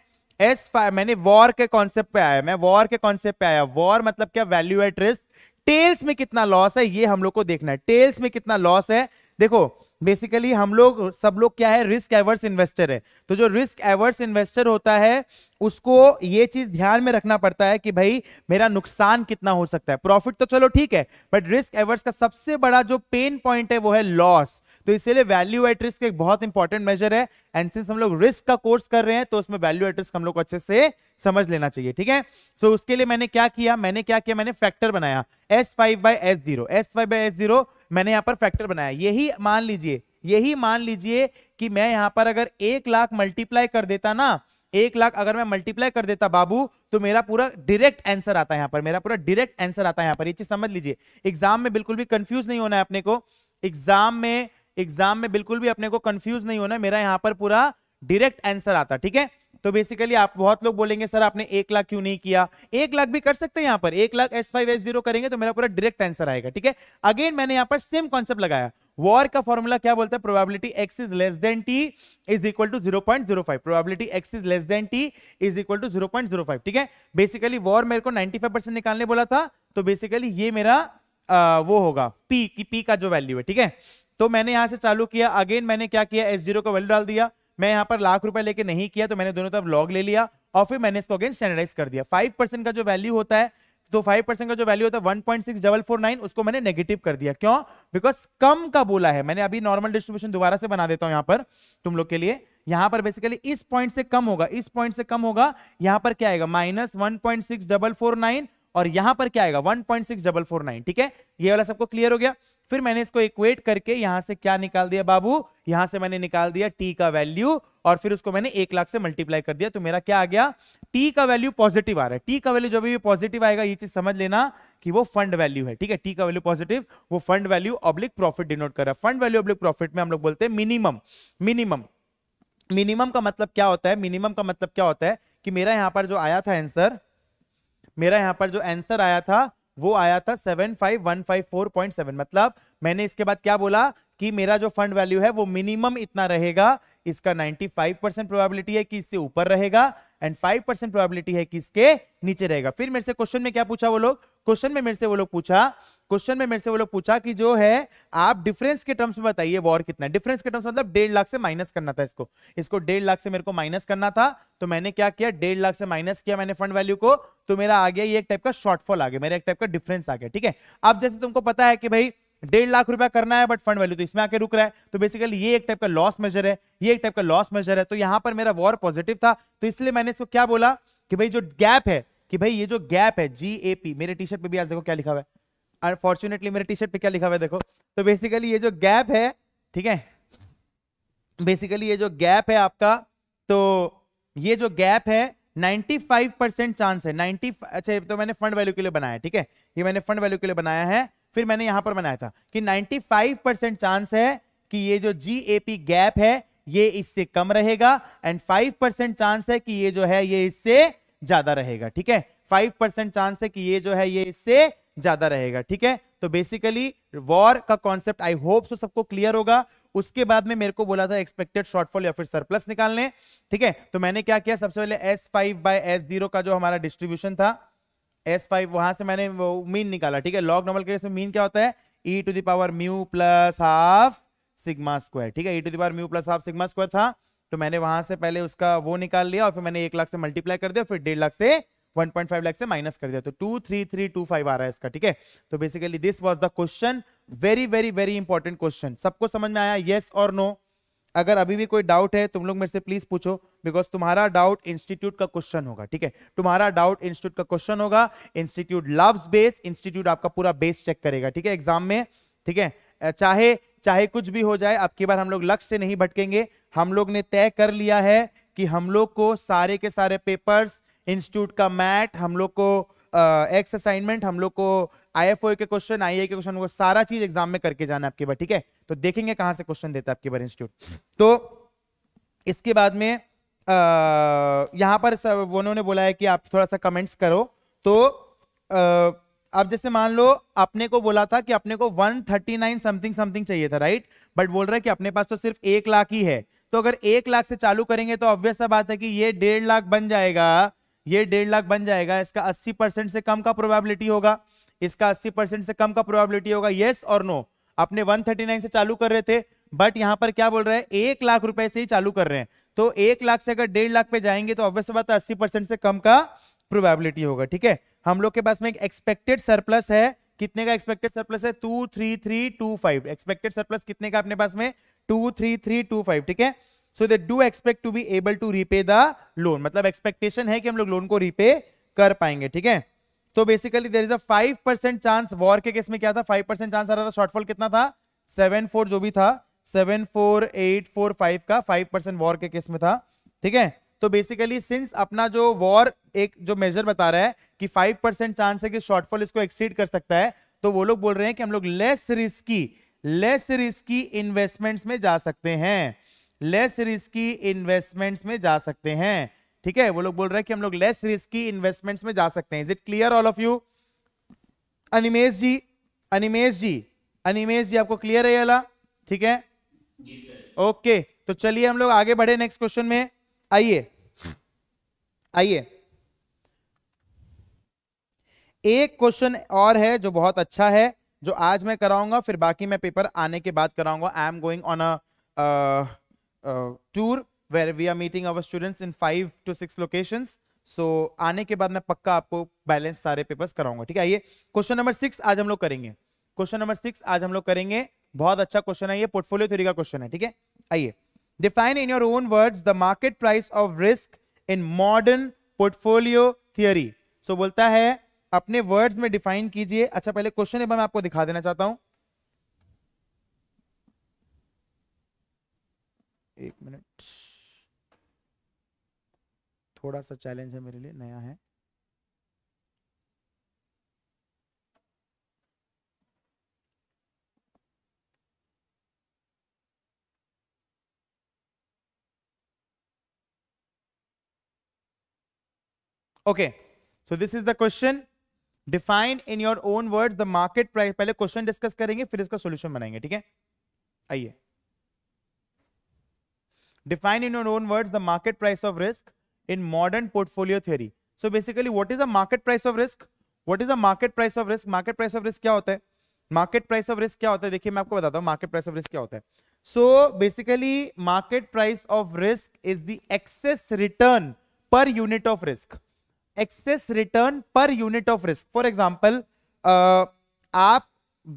एस फाइव मैंने वॉर के कॉन्सेप्ट पे आया मैं वॉर के कॉन्सेप्ट पे आया वॉर मतलब क्या वैल्यू एट रिस्क टेल्स में कितना लॉस है ये हम लोग को देखना है टेल्स में कितना लॉस है देखो बेसिकली हम लोग सब लोग क्या है रिस्क एवर्स इन्वेस्टर है तो जो रिस्क एवर्स इन्वेस्टर होता है उसको ये चीज ध्यान में रखना पड़ता है कि भाई मेरा नुकसान कितना हो सकता है प्रॉफिट तो चलो ठीक है बट रिस्क एवर्स का सबसे बड़ा जो पेन पॉइंट है वो है लॉस तो इसीलिए वैल्यू एट रिस्क एक बहुत इंपॉर्टेंट मेजर है एंड सिंस हम लोग रिस्क का कोर्स कर रहे हैं तो उसमें वैल्यू एट रिस्क हम लोग को अच्छे से समझ लेना चाहिए ठीक है सो so, उसके लिए मैंने क्या किया मैंने क्या किया मैंने फैक्टर बनाया S five by S zero S five by S zero मैंने यहाँ पर फैक्टर बनाया यही मान लीजिए यही मान लीजिए कि मैं यहाँ पर अगर एक लाख मल्टीप्लाई कर देता ना एक लाख अगर मैं मल्टीप्लाई कर देता बाबू तो मेरा पूरा डायरेक्ट आंसर आता है यहाँ पर मेरा पूरा डायरेक्ट आंसर आता है यहाँ पर ये चीज समझ लीजिए एग्जाम में बिल्कुल भी कंफ्यूज नहीं होना है अपने को एग्जाम में एग्जाम में बिल्कुल भी अपने को कंफ्यूज नहीं होना मेरा यहां पर पूरा डायरेक्ट आंसर आता ठीक है तो बेसिकली आप बहुत लोग बोलेंगे सर आपने एक लाख क्यों नहीं किया एक लाख भी कर सकते हैं यहां पर एक log S five S zero करेंगे तो मेरा पूरा डायरेक्ट आंसर आएगा ठीक है अगेन मैंने यहां पर सेम कॉन्सेप्ट लगाया वॉर का फॉर्मूला क्या बोलता है probability X is less than T is equal to zero point zero five probability X is less than T is equal to zero point zero five ठीक है बेसिकली वॉर मेरे को ninety five percent निकालने बोला था तो basically ये मेरा आ, वो होगा पी की पी का जो वैल्यू है ठीक है तो मैंने यहां से चालू किया अगेन मैंने क्या किया एस जीरो का वैल्यू डाल दिया मैं यहां पर लाख रुपए लेके नहीं किया तो मैंने दोनों तरफ लॉग ले लिया और फिर मैंने इसको अगेन स्टैंडर्डाइज कर दिया फाइव परसेंट का जो वैल्यू होता है तो फाइव परसेंट का जो वैल्यू होता है one point six double four nine उसको मैंने नेगेटिव कर दिया क्यों बिकॉज कम का बोला है मैंने अभी नॉर्मल डिस्ट्रीब्यूशन दोबारा से बना देता हूं यहां पर तुम लोग के लिए यहां पर बेसिकली इस पॉइंट से कम होगा इस पॉइंट से कम होगा यहां पर क्या आएगा minus one point six double four nine और यहां पर क्या आएगा one point six double four nine ठीक है ये वाला सबको क्लियर हो गया फिर मैंने इसको इक्वेट करके यहां से क्या निकाल दिया बाबू यहां से मैंने निकाल दिया टी का वैल्यू और फिर उसको मैंने एक लाख से मल्टीप्लाई कर दिया तो मेरा क्या आ गया टी का वैल्यू पॉजिटिव आ रहा है टी का वैल्यू जब भी पॉजिटिव आएगा ये चीज समझ लेना कि वो फंड वैल्यू है ठीक है टी का वैल्यू पॉजिटिव वो fund value oblique profit denote कर रहा है फंड वैल्यू ऑब्लिक प्रॉफिट में हम लोग बोलते हैं मिनिमम मिनिमम मिनिमम का मतलब क्या होता है मिनिमम का मतलब क्या होता है कि मेरा यहां पर जो आया था आंसर मेरा यहां पर जो आंसर आया था वो आया था 75154.7 मतलब मैंने इसके बाद क्या बोला कि मेरा जो फंड वैल्यू है वो मिनिमम इतना रहेगा इसका 95 परसेंट प्रोबेबिलिटी है कि इससे ऊपर रहेगा एंड 5 परसेंट प्रोबेबिलिटी है कि इसके नीचे रहेगा फिर मेरे से क्वेश्चन में क्या पूछा वो लोग क्वेश्चन में मेरे से वो लोग पूछा क्वेश्चन में मेरे से वो लोग पूछा कि जो है आप डिफरेंस के टर्म्स में बताइए वॉर कितना डिफरेंस के टर्म्स मतलब डेढ़ लाख से माइनस करना था इसको इसको डेढ़ लाख से मेरे को माइनस करना था तो मैंने क्या किया डेढ़ लाख से माइनस किया मैंने फंड वैल्यू को तो मेरा आ गया ये एक टाइप का शॉर्टफॉल आ गया मेरा एक टाइप का डिफरेंस आ गया ठीक है अब जैसे तुमको पता है कि भाई डेढ़ लाख रुपया करना है बट फंड वैल्यू तो इसमें आके रुक रहा है तो बेसिकली ये एक टाइप का लॉस मेजर है ये एक टाइप का लॉस मेजर है तो यहां पर मेरा वॉर पॉजिटिव था तो इसलिए मैंने इसको क्या बोला कि भाई जो गैप है कि भाई ये जो गैप है जी ए पी मेरे टी शर्ट पे भी आज देखो क्या लिखा हुआ है अनफॉर्चुनेटली मेरे टी शर्ट पे क्या लिखा हुआ है देखो तो बेसिकली ये जो गैप है ठीक है बेसिकली ये जो गैप है आपका तो ये जो गैप है 95 परसेंट चांस है 90 अच्छा तो मैंने फंड वैल्यू के लिए बनाया ठीक है ये मैंने फंड वैल्यू के लिए बनाया है फिर मैंने यहां पर बनाया था कि 95 परसेंट चांस है कि ये जो जी गैप है ये इससे कम रहेगा एंड 5 परसेंट चांस है कि ये जो है ये इससे ज्यादा रहेगा ठीक है 5 परसेंट चांस है कि ये जो है ये इससे ज्यादा रहेगा ठीक है तो बेसिकली वॉर का कॉन्सेप्ट आई होप सो सबको क्लियर होगा उसके बाद में मेरे को बोला था एक्सपेक्टेड शॉर्टफॉल या फिर सरप्लस निकालने ठीक है तो मैंने क्या किया सबसे पहले S five by S zero का जो हमारा डिस्ट्रीब्यूशन था एस फाइव वहां से मैंने मीन निकाला ठीक है लॉग नॉर्मल के से मीन क्या होता है e to the power mu plus half sigma square ठीक है e to the power mu plus half sigma square था तो मैंने वहां से पहले उसका वो निकाल लिया और फिर मैंने एक लाख से मल्टीप्लाई कर दिया फिर डेढ़ लाख से 1.5 लाख से माइनस कर दिया तो 23325 आ रहा है इसका ठीक है तो basically this was the question very very very important question सबको समझ में आया येस और नो अगर अभी भी कोई डाउट है तुम लोग मेरे से प्लीज पूछो बिकॉज तुम्हारा डाउट इंस्टीट्यूट का क्वेश्चन होगा ठीक है तुम्हारा डाउट इंस्टीट्यूट का क्वेश्चन होगा इंस्टीट्यूट लव्स बेस इंस्टीट्यूट आपका पूरा बेस चेक करेगा ठीक है एग्जाम में ठीक है चाहे चाहे कुछ भी हो जाए अब की बार हम लोग लक्ष्य से नहीं भटकेंगे हम लोग ने तय कर लिया है कि हम लोग को सारे के सारे पेपर्स इंस्टीट्यूट का मैट हम लोग को एक्स असाइनमेंट हम लोग को आई एफ ओ के क्वेश्चन आई के क्वेश्चन को सारा चीज एग्जाम में करके जाना आपके बार ठीक है तो देखेंगे कहाँ से क्वेश्चन देता है आपके बार इंस्टीट्यूट तो इसके बाद में आ, यहाँ पर उन्होंने बोला है कि आप थोड़ा सा कमेंट्स करो तो आ, अब जैसे मान लो अपने को बोला था कि अपने को 139 समथिंग समथिंग चाहिए था राइट बट बोल रहा है कि अपने पास तो सिर्फ एक लाख ही है तो अगर एक लाख से चालू करेंगे तो ऑब्वियस बात है कि ये डेढ़ लाख बन जाएगा ये डेढ़ लाख बन जाएगा इसका अस्सी परसेंट से कम का प्रोबेबिलिटी होगा इसका अस्सी परसेंट से कम का प्रोबेबिलिटी होगा येस और नो अपने 139 से चालू कर रहे थे बट यहां पर क्या बोल रहे हैं एक लाख रुपए से ही चालू कर रहे हैं तो एक लाख से अगर डेढ़ लाख पे जाएंगे तो ऑब्वियस बात है अस्सी परसेंट से कम का प्रोबेबिलिटी होगा ठीक है हम लोग के पास में एक एक्सपेक्टेड सरप्लस है कितने का एक्सपेक्टेड सरप्लस है two three three two five expected surplus कितने का अपने पास में two three three two five ठीक है so they do expect to be able to repay the loan मतलब एक्सपेक्टेशन है कि हम लोग लोन को रीपे कर पाएंगे ठीक है तो basically there is a five percent chance VaR के केस में क्या था फाइव परसेंट चांस आ रहा था शॉर्टफॉल कितना था सेवन फोर जो भी था seven four eight four five का फाइव परसेंट वॉर के केस में था ठीक है तो बेसिकली सिंस अपना जो वॉर एक जो मेजर बता रहा है कि फाइव परसेंट चांस है कि शॉर्टफॉल इसको एक्सीड कर सकता है तो वो लोग बोल रहे हैं कि हम लोग less risky less risky investments में जा सकते हैं लेस रिस्की इन्वेस्टमेंट्स में जा सकते हैं ठीक है वो लोग बोल रहे हैं कि हम लोग लेस रिस्की इन्वेस्टमेंट्स में जा सकते हैं is it clear all of you Animesh ji Animesh ji Animesh ji आपको क्लियर है ठीक है ओके okay, तो चलिए हम लोग आगे बढ़े नेक्स्ट क्वेश्चन में आइए आइए एक क्वेश्चन और है जो बहुत अच्छा है जो आज मैं कराऊंगा फिर बाकी मैं पेपर आने के बाद कराऊंगा I am going on a tour where we are meeting our students in five to six locations so so, आने के बाद मैं पक्का आपको बैलेंस सारे पेपर्स कराऊंगा ठीक है ये क्वेश्चन नंबर सिक्स आज हम लोग करेंगे क्वेश्चन नंबर सिक्स आज हम लोग करेंगे बहुत अच्छा क्वेश्चन है ये पोर्टफोलियो थ्योरी का क्वेश्चन है ठीक है आइए define in your own words the market price of risk in modern portfolio theory so बोलता है अपने वर्ड्स में डिफाइन कीजिए अच्छा पहले क्वेश्चन एक बार मैं आपको दिखा देना चाहता हूं एक मिनट थोड़ा सा चैलेंज है मेरे लिए नया है okay so this is the question defined in your own words the market price पहले क्वेश्चन डिस्कस करेंगे फिर इसका सॉल्यूशन बनाएंगे ठीक है आइए define in your own words the market price of risk in modern portfolio theory so basically what is a market price of risk what is a market price of risk market price of risk kya hota hai market price of risk kya hota hai dekhiye main aapko batata hu market price of risk kya hota hai so basically market price of risk is the excess return per unit of risk excess return per unit of risk for example uh, आप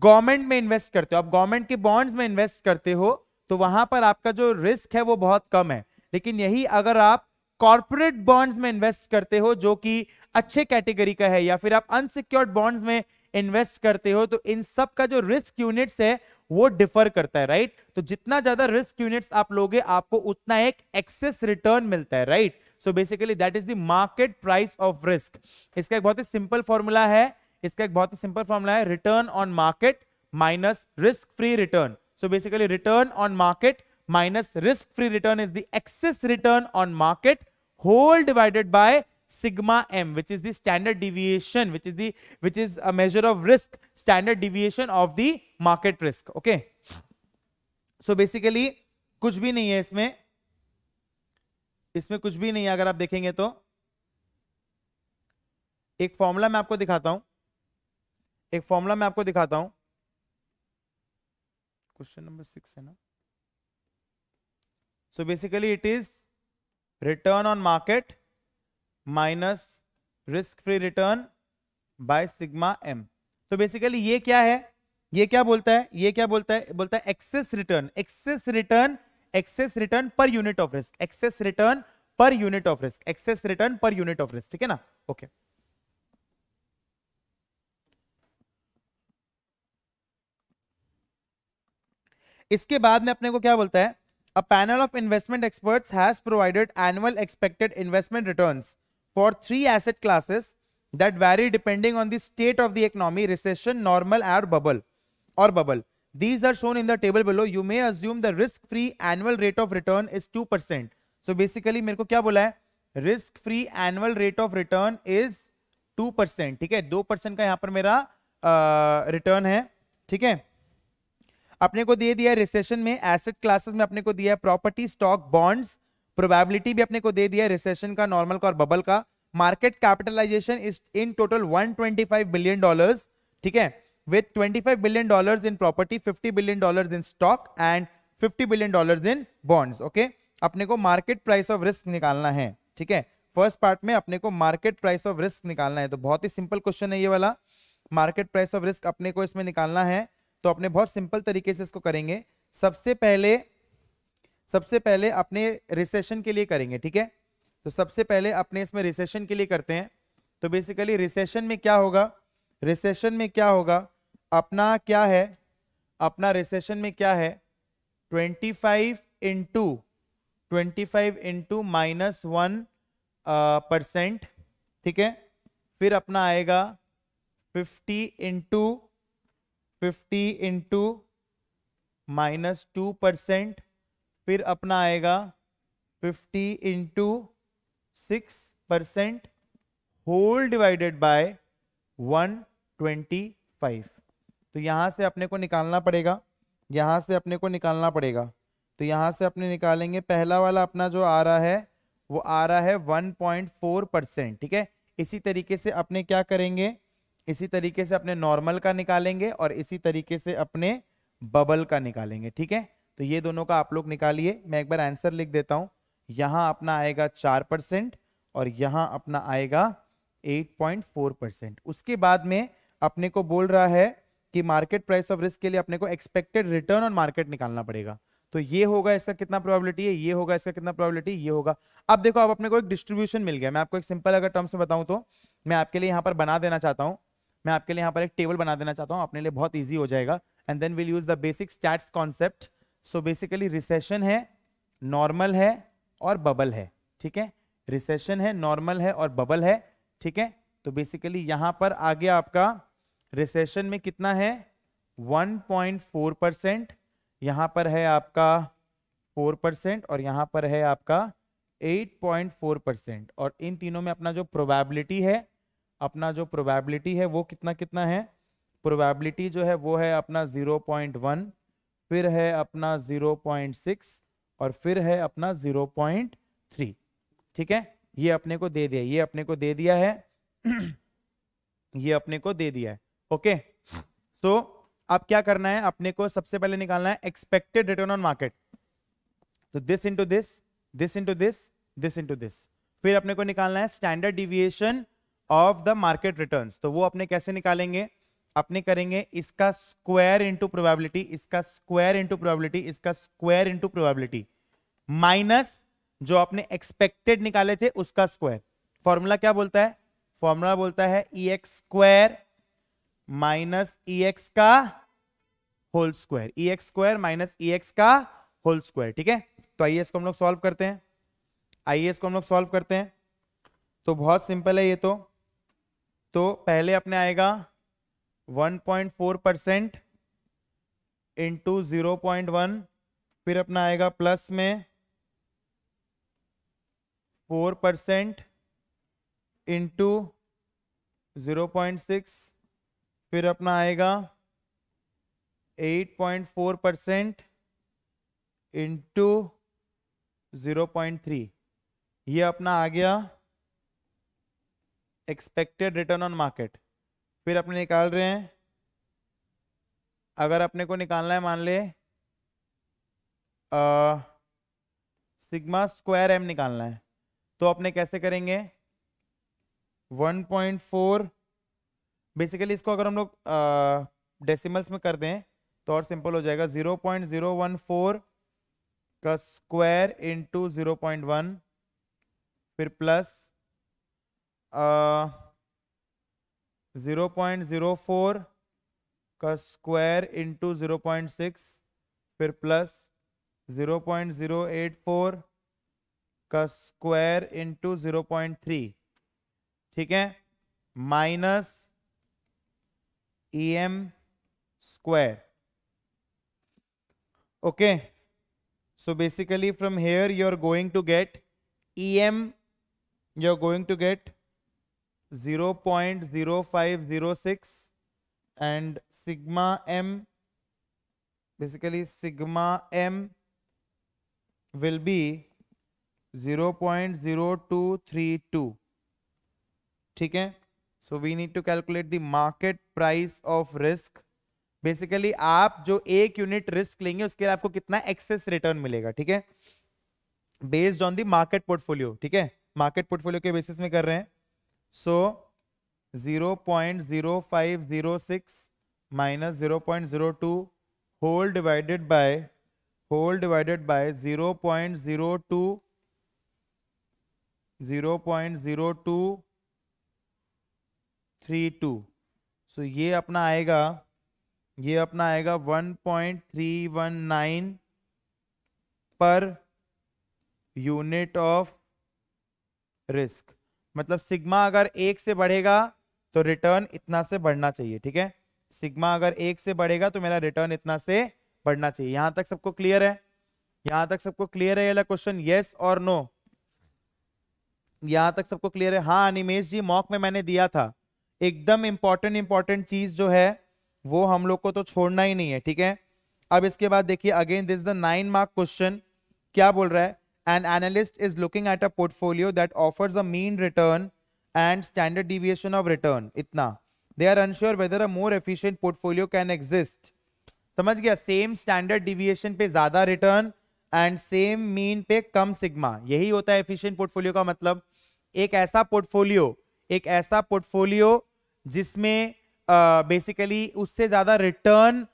government में invest करते हो आप government के bonds में invest करते हो तो वहां पर आपका जो रिस्क है वो बहुत कम है लेकिन यही अगर आप कॉर्पोरेट बॉन्ड्स में इन्वेस्ट करते हो जो कि अच्छे कैटेगरी का है या फिर आप अनसिक्योर्ड बॉन्ड्स में इन्वेस्ट करते हो तो इन सब का जो रिस्क यूनिट्स है वो डिफर करता है राइट तो जितना ज्यादा रिस्क यूनिट्स आप लोगे आपको उतना एक एक्सेस रिटर्न मिलता है right so basically that is the market price of risk इसका एक बहुत ही सिंपल फॉर्मूला है इसका एक बहुत ही सिंपल फॉर्मूला है return on market minus risk free return So basically return on market minus risk-free return is the excess return on market whole divided by sigma m which is the standard deviation which is the which is a measure of risk standard deviation of the market risk okay so basically kuch bhi nahi hai isme isme kuch bhi nahi hai agar aap dekhenge to एक formula मैं आपको दिखाता हूं एक formula मैं आपको दिखाता हूं क्वेश्चन नंबर सिक्स है ना so basically it is return on market minus risk free return by sigma M तो बेसिकली ये क्या है ये क्या बोलता है ये क्या बोलता है बोलता है excess return excess return excess return per unit of risk excess return per unit of risk excess return per unit of risk ठीक है ना ओके okay. इसके बाद में अपने को क्या बोलता है a panel of investment experts has provided annual expected investment returns for three asset classes that vary depending on the state of the economy recession normal and bubble और bubble these are shown in the table below you may assume the risk free annual rate of return is two percent so basically मेरे को क्या बोला है risk free annual rate of return is two percent ठीक है दो percent का यहां पर मेरा रिटर्न uh, है ठीक है अपने को दे दिया रिसेशन में एसेट क्लासेस में अपने को दिया प्रॉपर्टी स्टॉक बॉन्ड्स प्रोबेबिलिटी भी अपने को दे दिया रिसेशन का नॉर्मल का और बबल का market capitalisation is in total 125 billion dollars ठीक है with 25 billion dollars in property 50 billion dollars in stock and 50 billion dollars in bonds okay अपने को मार्केट प्राइस ऑफ रिस्क निकालना है ठीक है फर्स्ट पार्ट में अपने को मार्केट प्राइस ऑफ रिस्क निकालना है तो बहुत ही सिंपल क्वेश्चन है ये वाला मार्केट प्राइस ऑफ रिस्क अपने को इसमें निकालना है तो अपने बहुत सिंपल तरीके से इसको करेंगे सबसे पहले सबसे पहले अपने रिसेशन के लिए करेंगे ठीक है तो सबसे पहले अपने इसमें रिसेशन के लिए करते हैं तो बेसिकली रिसेशन में क्या होगा रिसेशन में क्या होगा अपना क्या है अपना रिसेशन में क्या है 25 five into twenty five into minus one percent ठीक है फिर अपना आएगा 50 into fifty into minus two percent फिर अपना आएगा fifty into six percent whole divided by one twenty five तो यहां से अपने को निकालना पड़ेगा यहां से अपने को निकालना पड़ेगा तो यहां से अपने निकालेंगे पहला वाला अपना जो आ रहा है वो आ रहा है 1.4 परसेंट ठीक है इसी तरीके से अपने क्या करेंगे इसी तरीके से अपने नॉर्मल का निकालेंगे और इसी तरीके से अपने बबल का निकालेंगे ठीक है तो ये दोनों का आप लोग निकालिए मैं एक बार आंसर लिख देता हूं यहां अपना आएगा चार परसेंट और यहां अपना आएगा एट पॉइंट फोर परसेंट उसके बाद में अपने को बोल रहा है कि मार्केट प्राइस ऑफ रिस्क के लिए अपने को एक्सपेक्टेड रिटर्न ऑन मार्केट निकालना पड़ेगा तो ये होगा इसका कितना प्रोबेबिलिटी है ये होगा इसका कितना प्रोबेबिलिटी ये होगा अब देखो अब अपने को एक डिस्ट्रीब्यूशन मिल गया मैं आपको एक सिंपल अगर टर्म्स में बताऊं तो मैं आपके लिए यहाँ पर बना देना चाहता हूँ मैं आपके लिए यहाँ पर एक टेबल बना देना चाहता हूँ अपने लिए बहुत ईजी हो जाएगा and then will use the basic stats concept so basically recession है नॉर्मल है और बबल है ठीक है रिसेशन है नॉर्मल है और बबल है ठीक है तो बेसिकली यहां पर आ गया आपका रिसेशन में कितना है 1.4 परसेंट यहाँ पर है आपका 4 परसेंट और यहां पर है आपका 8.4 परसेंट और इन तीनों में अपना जो प्रोबेबिलिटी है अपना जो प्रोबेबिलिटी है वो कितना कितना है प्रोबेबिलिटी जो है वो है अपना 0.1 फिर है अपना 0.6 और फिर है अपना 0.3 ठीक है ये अपने को दे दिया ये अपने को दे दिया है ये अपने को दे दिया है ओके सो अब क्या करना है अपने को सबसे पहले निकालना है एक्सपेक्टेड रिटर्न ऑन मार्केट तो this into this this into this this into this फिर अपने को निकालना है standard deviation of the market return तो वो अपने कैसे निकालेंगे अपने करेंगे इसका स्क्वायर इंटू प्रोबेबिलिटी इसका स्क्वायर इंटू प्रोबेबिलिटी इसका स्क्वायर इंटू प्रोबेबिलिटी माइनस जो आपने एक्सपेक्टेड निकाले थे उसका स्क्वायर फॉर्मूला क्या बोलता है फॉर्मूला बोलता है E X square minus E X का whole square E X square minus E X का होल स्क्वायर ठीक है तो आइए इसको e हम लोग सॉल्व करते हैं आइए इसको e हम लोग सॉल्व करते हैं तो बहुत सिंपल है ये तो तो पहले अपने आएगा 1.4 परसेंट इंटू जीरो फिर अपना आएगा प्लस में 4 परसेंट इंटू जीरो फिर अपना आएगा 8.4 percent into zero point three ये अपना आ गया एक्सपेक्टेड रिटर्न ऑन मार्केट फिर अपने निकाल रहे हैं अगर अपने को निकालना है मान ले सिग्मा स्क्वायर एम निकालना है तो अपने कैसे करेंगे 1.4 बेसिकली इसको अगर हम लोग डेसिमल्स में कर दें तो और सिंपल हो जाएगा 0.014 का स्क्वायर इनटू 0.1 फिर plus zero point zero four का square into zero point six फिर plus zero point zero eight four का square into zero point three ठीक है minus E e M square okay so basically here you are going to get E M you are going to get zero zero zero point five six and sigma M basically sigma M will be zero point zero two three to ठीक है so we need to calculate the market price of risk basically आप जो एक unit risk लेंगे उसके लिए आपको कितना एक्सेस रिटर्न मिलेगा ठीक है based on the market portfolio ठीक है मार्केट पोर्टफोलियो के बेसिस में कर रहे हैं so zero zero zero zero zero point point five six minus two whole divided by whole minus by zero point zero two zero point zero two three two so ये अपना आएगा ये अपना आएगा one point three one nine per unit of risk मतलब sigma अगर एक से बढ़ेगा तो रिटर्न इतना से बढ़ना चाहिए ठीक है सिग्मा अगर एक से बढ़ेगा तो मेरा रिटर्न इतना से बढ़ना चाहिए यहां तक सबको क्लियर है यहां तक सबको क्लियर है ये क्वेश्चन यस और नो यहां तक सबको क्लियर है हाँ अनिमेश जी मॉक में मैंने दिया था एकदम इंपॉर्टेंट इंपॉर्टेंट चीज जो है वो हम लोग को तो छोड़ना ही नहीं है ठीक है अब इसके बाद देखिए again this the nine mark question क्या बोल रहा है an analyst is looking at a portfolio that offers a mean return and standard deviation of return itna they are unsure whether a more efficient portfolio can exist समझ गया same standard deviation पे ज्यादा return and same mean पे कम sigma यही होता है efficient portfolio का मतलब एक ऐसा पोर्टफोलियो एक ऐसा पोर्टफोलियो जिसमें बेसिकली uh, उससे ज्यादा रिटर्न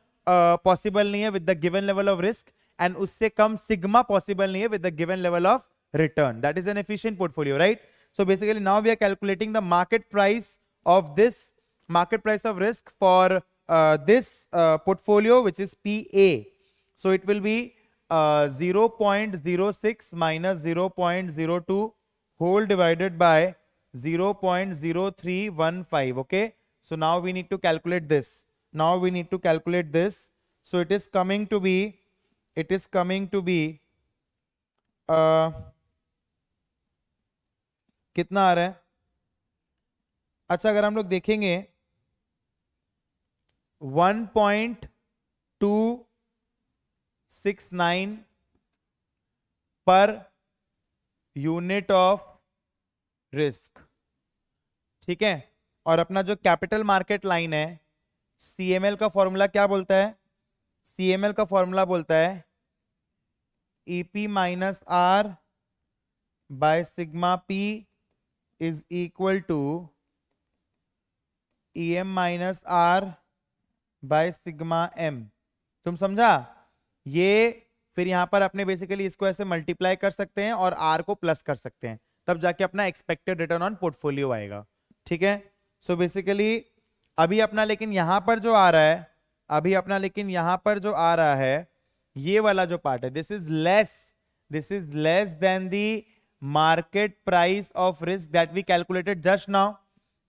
पॉसिबल नहीं है with the given level of risk and usse kam sigma possible nahi hai with the given level of return. That is an efficient portfolio, right? So basically now we are calculating the market price of this market price of risk for uh, this uh, portfolio which is PA. So it will be uh, 0.06 minus 0.02 whole divided by 0.0315 okay. So now we need to calculate this. Now we need to calculate this. So it is coming to be it is coming to be uh, कितना आ रहा है अच्छा अगर हम लोग देखेंगे 1.269 पर unit of risk ठीक है और अपना जो कैपिटल मार्केट लाइन है सीएमएल का फॉर्मूला क्या बोलता है सी एम एल का फॉर्मूला बोलता है E P minus R by sigma P is equal to E M minus R by sigma M तुम समझा ये फिर यहां पर अपने बेसिकली इसको ऐसे मल्टीप्लाई कर सकते हैं और आर को प्लस कर सकते हैं तब जाके अपना एक्सपेक्टेड रिटर्न ऑन पोर्टफोलियो आएगा ठीक है सो so बेसिकली अभी अपना लेकिन यहां पर जो आ रहा है अभी अपना लेकिन यहां पर जो आ रहा है ये वाला जो पार्ट है this is less this is less than the market price of risk that we calculated just now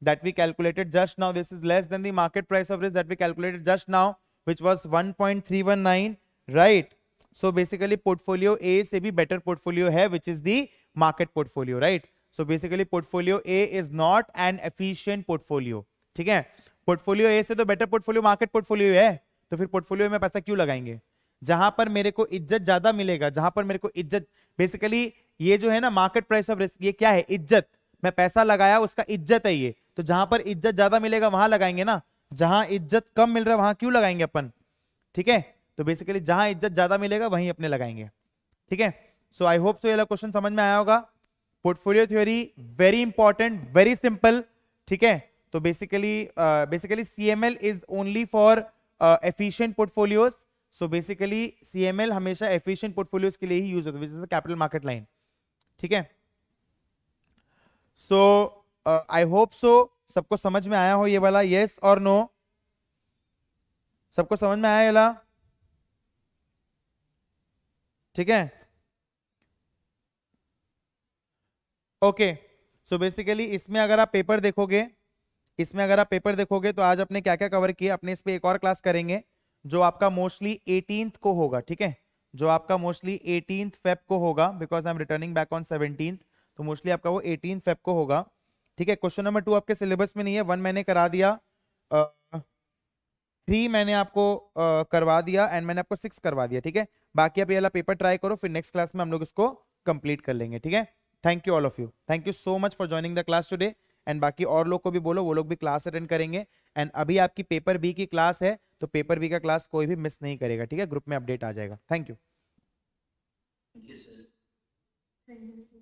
that we calculated just now this is less than the market price of risk that we calculated just now which was one point three one nine right so basically portfolio A से भी better portfolio है which is the market portfolio right so basically portfolio A is not N efficient portfolio ठीक है portfolio A से तो better portfolio market portfolio है तो फिर पोर्टफोलियो में पैसा क्यों लगाएंगे जहां पर मेरे को इज्जत ज्यादा मिलेगा जहां पर मेरे को इज्जत बेसिकली ये जो है ना मार्केट प्राइस ऑफ रिस्क ये क्या है इज्जत मैं पैसा लगाया उसका इज्जत है ये तो जहां पर इज्जत ज्यादा मिलेगा वहां लगाएंगे ना जहां इज्जत कम मिल रहा है वहां क्यों लगाएंगे अपन ठीक है तो बेसिकली जहां इज्जत ज्यादा मिलेगा वहीं अपने लगाएंगे ठीक है सो आई होप सो ये क्वेश्चन समझ में आया होगा portfolio theory very important very simple ठीक है तो basically basically C M L is only for efficient portfolios so basically C M L हमेशा एफिशियंट पोर्टफोलियोज के लिए ही यूज होता है कैपिटल मार्केट लाइन ठीक है सो आई होप सो सबको समझ में आया हो ये वाला येस और नो सबको समझ में आया वाला ठीक है ओके सो बेसिकली इसमें अगर आप पेपर देखोगे इसमें अगर आप पेपर देखोगे तो आज अपने क्या क्या कवर किया अपने इस पर एक और क्लास करेंगे जो आपका मोस्टली एटीन को होगा ठीक है जो आपका मोस्टली एटीन फेब को होगा because I am returning back on seventeen तो मोस्टली आपका वो एटीन फेब को होगा ठीक है क्वेश्चन नंबर टू आपके सिलेबस में नहीं है वन मैंने करा दिया थ्री मैंने आपको आ, करवा दिया एंड मैंने आपको सिक्स करवा दिया ठीक है बाकी आप ये वाला पेपर ट्राई करो फिर नेक्स्ट क्लास में हम लोग इसको कंप्लीट कर लेंगे ठीक है thank you all of you thank you so much for joining the class today and बाकी और लोग को भी बोलो वो लोग भी क्लास अटेंड करेंगे एंड अभी आपकी पेपर बी की क्लास है तो पेपर बी का क्लास कोई भी मिस नहीं करेगा ठीक है ग्रुप में अपडेट आ जाएगा थैंक यू